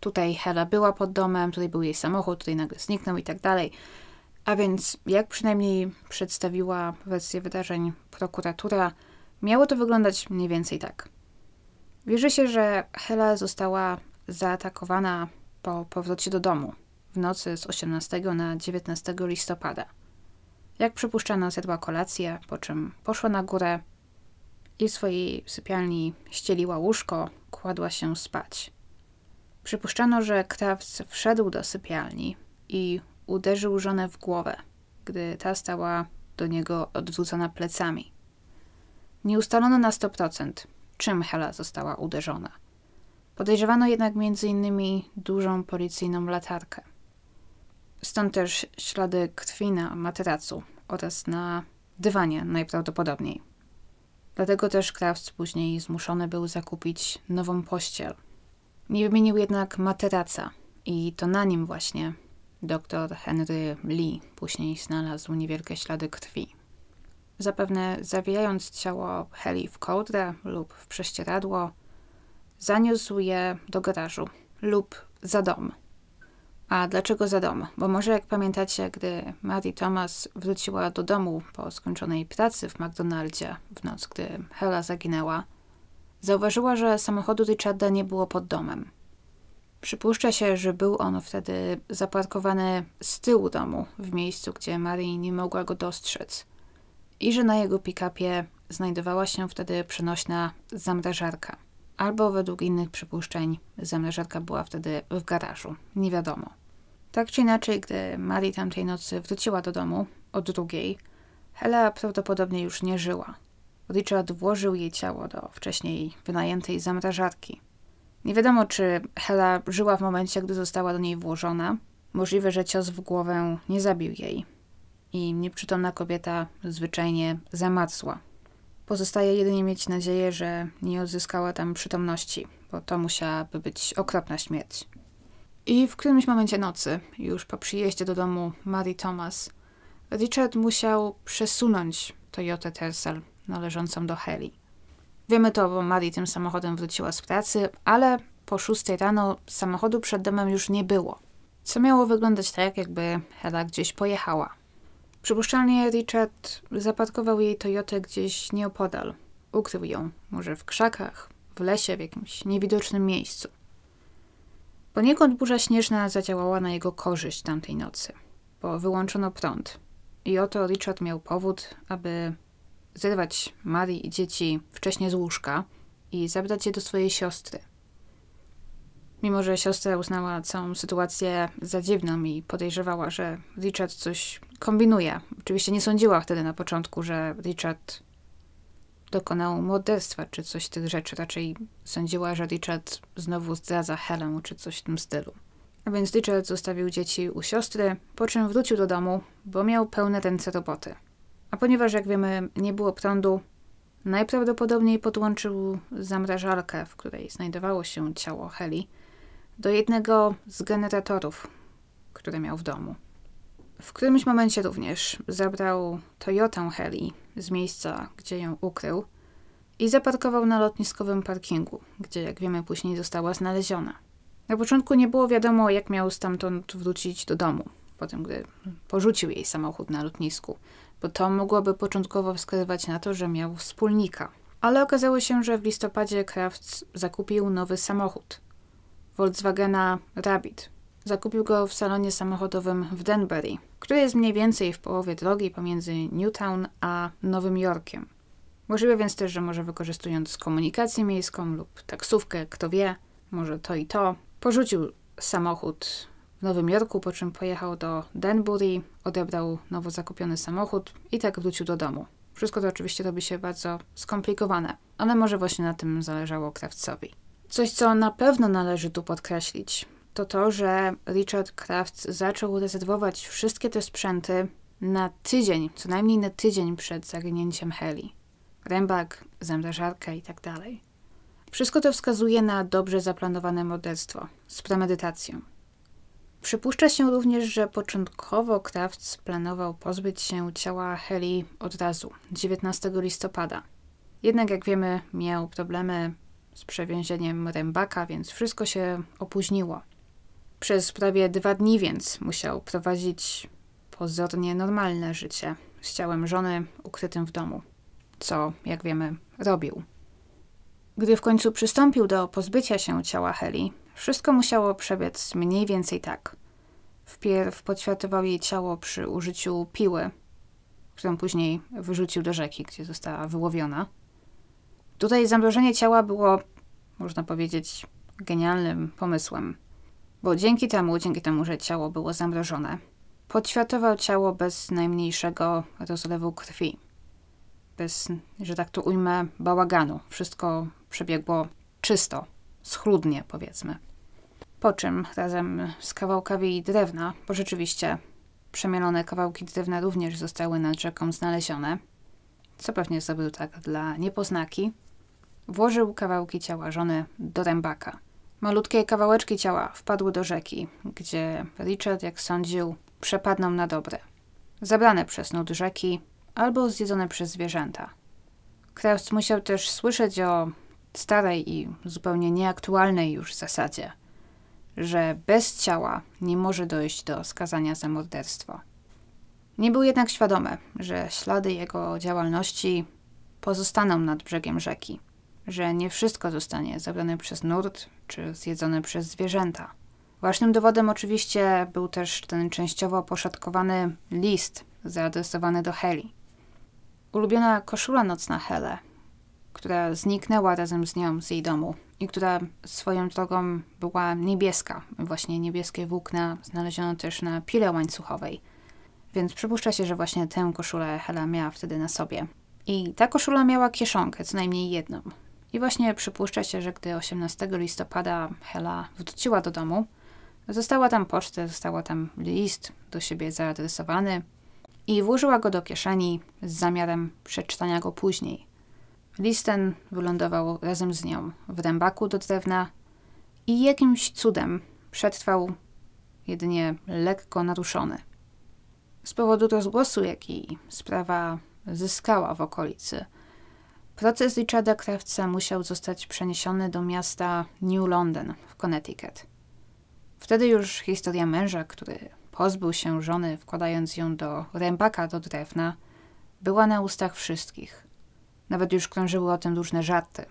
tutaj Hela była pod domem, tutaj był jej samochód, tutaj nagle zniknął i tak dalej. A więc, jak przynajmniej przedstawiła wersję wydarzeń prokuratura, miało to wyglądać mniej więcej tak. Wierzy się, że Hela została zaatakowana po powrocie do domu w nocy z 18 na 19 listopada. Jak przypuszczano, zjadła kolację, po czym poszła na górę, i w swojej sypialni ścieliła łóżko, kładła się spać. Przypuszczano, że Krawc wszedł do sypialni i uderzył żonę w głowę, gdy ta stała do niego odwrócona plecami. Nie ustalono na 100%, czym Hela została uderzona. Podejrzewano jednak m.in. dużą policyjną latarkę. Stąd też ślady krwi na materacu oraz na dywanie najprawdopodobniej. Dlatego też Kraft później zmuszony był zakupić nową pościel. Nie wymienił jednak materaca i to na nim właśnie dr Henry Lee później znalazł niewielkie ślady krwi. Zapewne zawijając ciało Heli w kołdrę lub w prześcieradło, zaniósł je do garażu lub za dom. A dlaczego za dom? Bo może jak pamiętacie, gdy Mary Thomas wróciła do domu po skończonej pracy w McDonaldzie w noc, gdy Hela zaginęła, zauważyła, że samochodu Richarda nie było pod domem. Przypuszcza się, że był on wtedy zaparkowany z tyłu domu, w miejscu, gdzie Mary nie mogła go dostrzec, i że na jego pikapie znajdowała się wtedy przenośna zamrażarka albo według innych przypuszczeń zamrażarka była wtedy w garażu. Nie wiadomo. Tak czy inaczej, gdy Mary tamtej nocy wróciła do domu o drugiej, Hela prawdopodobnie już nie żyła. Richard włożył jej ciało do wcześniej wynajętej zamrażarki. Nie wiadomo, czy Hela żyła w momencie, gdy została do niej włożona. Możliwe, że cios w głowę nie zabił jej i nieprzytomna kobieta zwyczajnie zamarzła. Pozostaje jedynie mieć nadzieję, że nie odzyskała tam przytomności, bo to musiałaby być okropna śmierć. I w którymś momencie nocy, już po przyjeździe do domu Mary Thomas, Richard musiał przesunąć Toyotę Tercel należącą do Heli. Wiemy to, bo Mary tym samochodem wróciła z pracy, ale po szóstej rano samochodu przed domem już nie było. Co miało wyglądać tak, jakby Hela gdzieś pojechała. Przypuszczalnie Richard zapadkował jej Toyotę gdzieś nieopodal. Ukrył ją, może w krzakach, w lesie, w jakimś niewidocznym miejscu. Poniekąd burza śnieżna zadziałała na jego korzyść tamtej nocy, bo wyłączono prąd. I oto Richard miał powód, aby zerwać Marii i dzieci wcześniej z łóżka i zabrać je do swojej siostry. Mimo, że siostra uznała całą sytuację za dziwną i podejrzewała, że Richard coś kombinuje. Oczywiście nie sądziła wtedy na początku, że Richard dokonał morderstwa czy coś tych rzeczy. Raczej sądziła, że Richard znowu zdradza Helen czy coś w tym stylu. A więc Richard zostawił dzieci u siostry, po czym wrócił do domu, bo miał pełne ręce roboty. A ponieważ, jak wiemy, nie było prądu, najprawdopodobniej podłączył zamrażarkę, w której znajdowało się ciało Heli, do jednego z generatorów, które miał w domu. W którymś momencie również zabrał Toyotę Heli z miejsca, gdzie ją ukrył i zaparkował na lotniskowym parkingu, gdzie, jak wiemy, później została znaleziona. Na początku nie było wiadomo, jak miał stamtąd wrócić do domu, po tym, gdy porzucił jej samochód na lotnisku, bo to mogłoby początkowo wskazywać na to, że miał wspólnika. Ale okazało się, że w listopadzie Kraft zakupił nowy samochód Volkswagena Rabbit, Zakupił go w salonie samochodowym w Denbury, który jest mniej więcej w połowie drogi pomiędzy Newtown a Nowym Jorkiem. Możliwe więc też, że może wykorzystując komunikację miejską lub taksówkę, kto wie, może to i to, porzucił samochód w Nowym Jorku, po czym pojechał do Denbury, odebrał nowo zakupiony samochód i tak wrócił do domu. Wszystko to oczywiście robi się bardzo skomplikowane, ale może właśnie na tym zależało krawcowi. Coś, co na pewno należy tu podkreślić, to to, że Richard Kraft zaczął rezerwować wszystkie te sprzęty na tydzień, co najmniej na tydzień przed zaginięciem Heli. Rębak, zamrażarkę i tak dalej. Wszystko to wskazuje na dobrze zaplanowane morderstwo z premedytacją. Przypuszcza się również, że początkowo Kraft planował pozbyć się ciała Heli od razu, 19 listopada. Jednak jak wiemy, miał problemy z przewięzieniem rębaka, więc wszystko się opóźniło przez prawie dwa dni, więc musiał prowadzić pozornie normalne życie z ciałem żony ukrytym w domu, co, jak wiemy, robił. Gdy w końcu przystąpił do pozbycia się ciała Heli, wszystko musiało przebiec mniej więcej tak. Wpierw podświatował jej ciało przy użyciu piły, którą później wyrzucił do rzeki, gdzie została wyłowiona. Tutaj zamrożenie ciała było, można powiedzieć, genialnym pomysłem – bo dzięki temu, dzięki temu, że ciało było zamrożone, podświatował ciało bez najmniejszego rozlewu krwi. Bez, że tak to ujmę, bałaganu. Wszystko przebiegło czysto, schludnie powiedzmy. Po czym razem z kawałkami drewna, bo rzeczywiście przemielone kawałki drewna również zostały nad rzeką znalezione, co pewnie zrobił tak dla niepoznaki, włożył kawałki ciała żony do rębaka. Malutkie kawałeczki ciała wpadły do rzeki, gdzie Richard, jak sądził, przepadną na dobre. Zabrane przez nut rzeki albo zjedzone przez zwierzęta. Kraus musiał też słyszeć o starej i zupełnie nieaktualnej już zasadzie, że bez ciała nie może dojść do skazania za morderstwo. Nie był jednak świadomy, że ślady jego działalności pozostaną nad brzegiem rzeki że nie wszystko zostanie zabrane przez nurt czy zjedzone przez zwierzęta. Ważnym dowodem oczywiście był też ten częściowo poszatkowany list zaadresowany do Heli. Ulubiona koszula nocna Hele, która zniknęła razem z nią z jej domu i która swoją drogą była niebieska. Właśnie niebieskie włókna znaleziono też na pile łańcuchowej. Więc przypuszcza się, że właśnie tę koszulę Hela miała wtedy na sobie. I ta koszula miała kieszonkę, co najmniej jedną. I właśnie przypuszcza się, że gdy 18 listopada Hela wróciła do domu, została tam pocztę, została tam list do siebie zaadresowany i włożyła go do kieszeni z zamiarem przeczytania go później. List ten wylądował razem z nią w dębaku do drewna i jakimś cudem przetrwał jedynie lekko naruszony. Z powodu rozgłosu, jaki sprawa zyskała w okolicy – Proces Richarda Krawca musiał zostać przeniesiony do miasta New London w Connecticut. Wtedy już historia męża, który pozbył się żony, wkładając ją do rębaka do drewna, była na ustach wszystkich. Nawet już krążyły o tym różne żarty.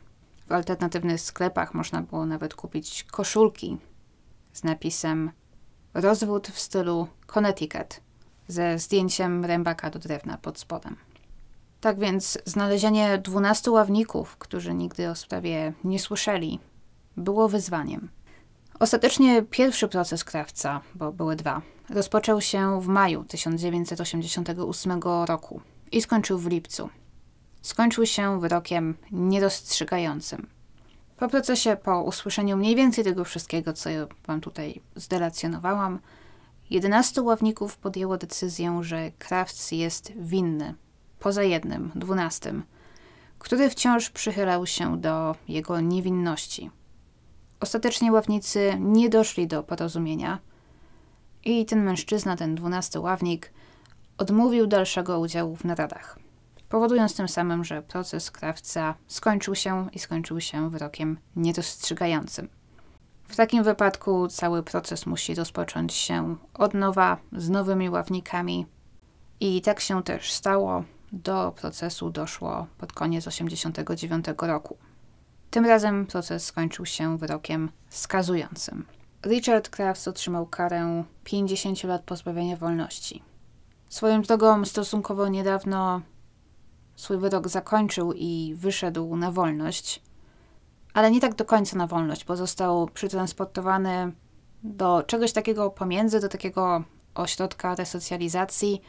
W alternatywnych sklepach można było nawet kupić koszulki z napisem Rozwód w stylu Connecticut ze zdjęciem rębaka do drewna pod spodem. Tak więc znalezienie dwunastu ławników, którzy nigdy o sprawie nie słyszeli, było wyzwaniem. Ostatecznie pierwszy proces krawca, bo były dwa, rozpoczął się w maju 1988 roku i skończył w lipcu. Skończył się wyrokiem nierozstrzygającym. Po procesie, po usłyszeniu mniej więcej tego wszystkiego, co ja Wam tutaj zdelacjonowałam, 11 ławników podjęło decyzję, że krawc jest winny poza jednym, dwunastym, który wciąż przychylał się do jego niewinności. Ostatecznie ławnicy nie doszli do porozumienia i ten mężczyzna, ten dwunasty ławnik, odmówił dalszego udziału w naradach, powodując tym samym, że proces krawca skończył się i skończył się wyrokiem niedostrzegającym. W takim wypadku cały proces musi rozpocząć się od nowa, z nowymi ławnikami. I tak się też stało. Do procesu doszło pod koniec 1989 roku. Tym razem proces skończył się wyrokiem skazującym. Richard Crafts otrzymał karę 50 lat pozbawienia wolności. Swoją drogą stosunkowo niedawno swój wyrok zakończył i wyszedł na wolność, ale nie tak do końca na wolność, bo został przytransportowany do czegoś takiego pomiędzy, do takiego ośrodka resocjalizacji,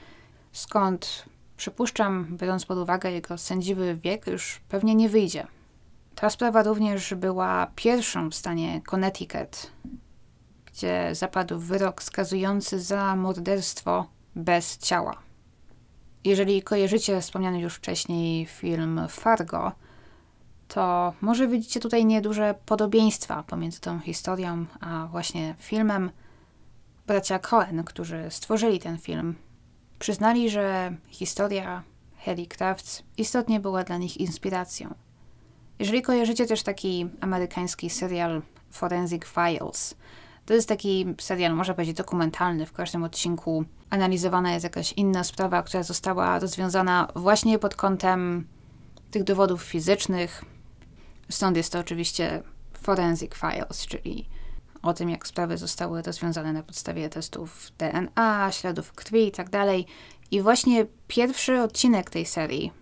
skąd przypuszczam, biorąc pod uwagę jego sędziwy wiek, już pewnie nie wyjdzie. Ta sprawa również była pierwszą w stanie Connecticut, gdzie zapadł wyrok skazujący za morderstwo bez ciała. Jeżeli kojarzycie wspomniany już wcześniej film Fargo, to może widzicie tutaj nieduże podobieństwa pomiędzy tą historią a właśnie filmem bracia Cohen, którzy stworzyli ten film Przyznali, że historia Heli Crafts istotnie była dla nich inspiracją. Jeżeli kojarzycie też taki amerykański serial Forensic Files, to jest taki serial, może powiedzieć, dokumentalny. W każdym odcinku analizowana jest jakaś inna sprawa, która została rozwiązana właśnie pod kątem tych dowodów fizycznych. Stąd jest to oczywiście Forensic Files, czyli o tym, jak sprawy zostały rozwiązane na podstawie testów DNA, śladów krwi itd. Tak I właśnie pierwszy odcinek tej serii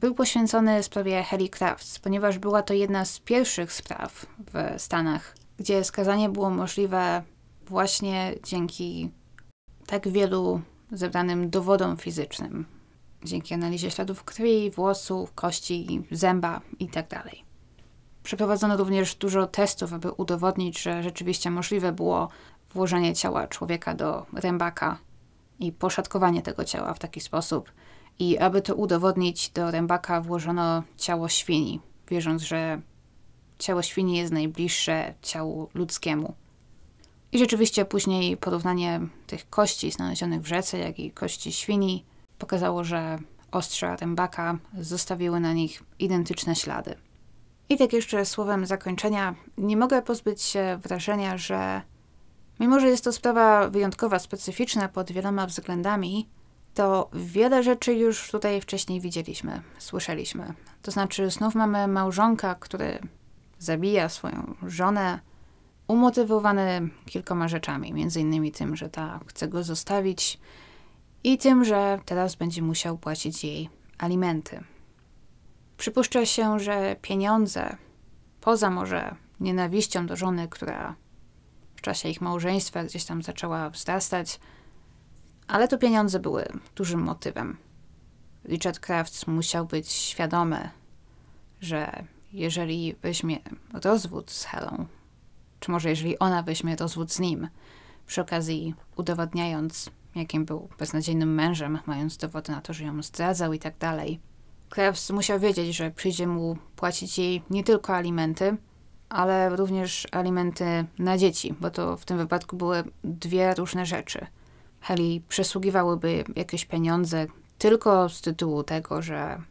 był poświęcony sprawie Heli Crafts, ponieważ była to jedna z pierwszych spraw w Stanach, gdzie skazanie było możliwe właśnie dzięki tak wielu zebranym dowodom fizycznym, dzięki analizie śladów krwi, włosów, kości, zęba itd. Tak Przeprowadzono również dużo testów, aby udowodnić, że rzeczywiście możliwe było włożenie ciała człowieka do rębaka i poszatkowanie tego ciała w taki sposób. I aby to udowodnić, do rębaka włożono ciało świni, wierząc, że ciało świni jest najbliższe ciału ludzkiemu. I rzeczywiście później porównanie tych kości znalezionych w rzece, jak i kości świni pokazało, że ostrza rębaka zostawiły na nich identyczne ślady. I tak jeszcze słowem zakończenia, nie mogę pozbyć się wrażenia, że mimo, że jest to sprawa wyjątkowa, specyficzna pod wieloma względami, to wiele rzeczy już tutaj wcześniej widzieliśmy, słyszeliśmy. To znaczy, znów mamy małżonka, który zabija swoją żonę, umotywowany kilkoma rzeczami, między innymi tym, że ta chce go zostawić i tym, że teraz będzie musiał płacić jej alimenty. Przypuszcza się, że pieniądze, poza może nienawiścią do żony, która w czasie ich małżeństwa gdzieś tam zaczęła wzrastać, ale to pieniądze były dużym motywem. Richard Kraft musiał być świadomy, że jeżeli weźmie rozwód z Helą, czy może jeżeli ona weźmie rozwód z nim, przy okazji udowadniając, jakim był beznadziejnym mężem, mając dowody na to, że ją zdradzał i tak dalej, Krebs musiał wiedzieć, że przyjdzie mu płacić jej nie tylko alimenty, ale również alimenty na dzieci, bo to w tym wypadku były dwie różne rzeczy. Heli przysługiwałyby jakieś pieniądze tylko z tytułu tego, że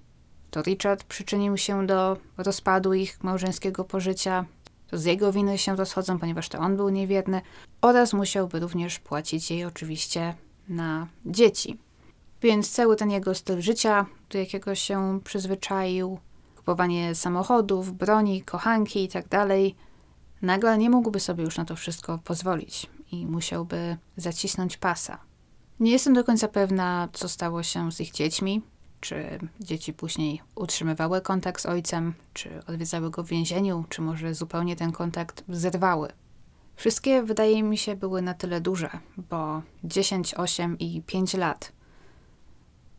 to Richard przyczynił się do rozpadu ich małżeńskiego pożycia, to z jego winy się rozchodzą, ponieważ to on był niewierny, oraz musiałby również płacić jej oczywiście na dzieci. Więc cały ten jego styl życia, do jakiego się przyzwyczaił, kupowanie samochodów, broni, kochanki itd., tak nagle nie mógłby sobie już na to wszystko pozwolić i musiałby zacisnąć pasa. Nie jestem do końca pewna, co stało się z ich dziećmi, czy dzieci później utrzymywały kontakt z ojcem, czy odwiedzały go w więzieniu, czy może zupełnie ten kontakt zerwały. Wszystkie, wydaje mi się, były na tyle duże, bo 10, 8 i 5 lat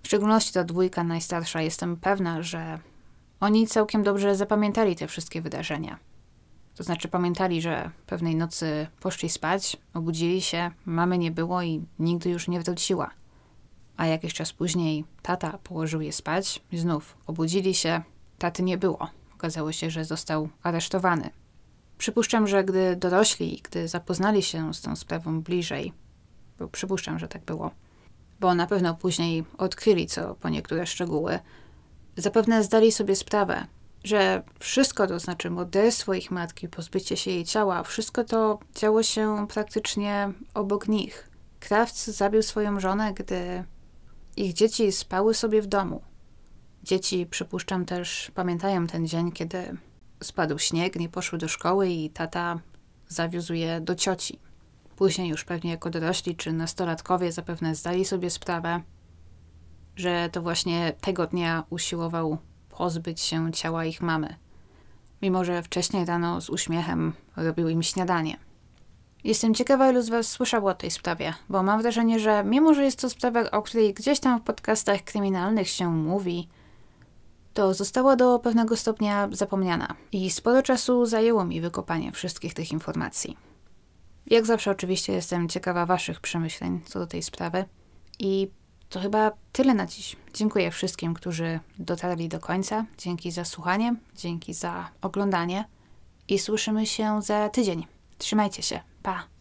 w szczególności ta dwójka najstarsza, jestem pewna, że oni całkiem dobrze zapamiętali te wszystkie wydarzenia. To znaczy pamiętali, że pewnej nocy poszli spać, obudzili się, mamy nie było i nigdy już nie wróciła. A jakiś czas później tata położył je spać, znów obudzili się, taty nie było. Okazało się, że został aresztowany. Przypuszczam, że gdy dorośli, gdy zapoznali się z tą sprawą bliżej, bo przypuszczam, że tak było, bo na pewno później odkryli co po niektóre szczegóły, zapewne zdali sobie sprawę, że wszystko to znaczy morderstwo ich matki, pozbycie się jej ciała, wszystko to działo się praktycznie obok nich. Krawc zabił swoją żonę, gdy ich dzieci spały sobie w domu. Dzieci, przypuszczam, też pamiętają ten dzień, kiedy spadł śnieg, nie poszły do szkoły i tata zawiózł je do cioci. Później już pewnie jako dorośli czy nastolatkowie zapewne zdali sobie sprawę, że to właśnie tego dnia usiłował pozbyć się ciała ich mamy, mimo że wcześniej rano z uśmiechem robił im śniadanie. Jestem ciekawa, ilu z Was słyszało o tej sprawie, bo mam wrażenie, że mimo, że jest to sprawa, o której gdzieś tam w podcastach kryminalnych się mówi, to została do pewnego stopnia zapomniana i sporo czasu zajęło mi wykopanie wszystkich tych informacji. Jak zawsze oczywiście jestem ciekawa Waszych przemyśleń co do tej sprawy. I to chyba tyle na dziś. Dziękuję wszystkim, którzy dotarli do końca. Dzięki za słuchanie, dzięki za oglądanie i słyszymy się za tydzień. Trzymajcie się. Pa!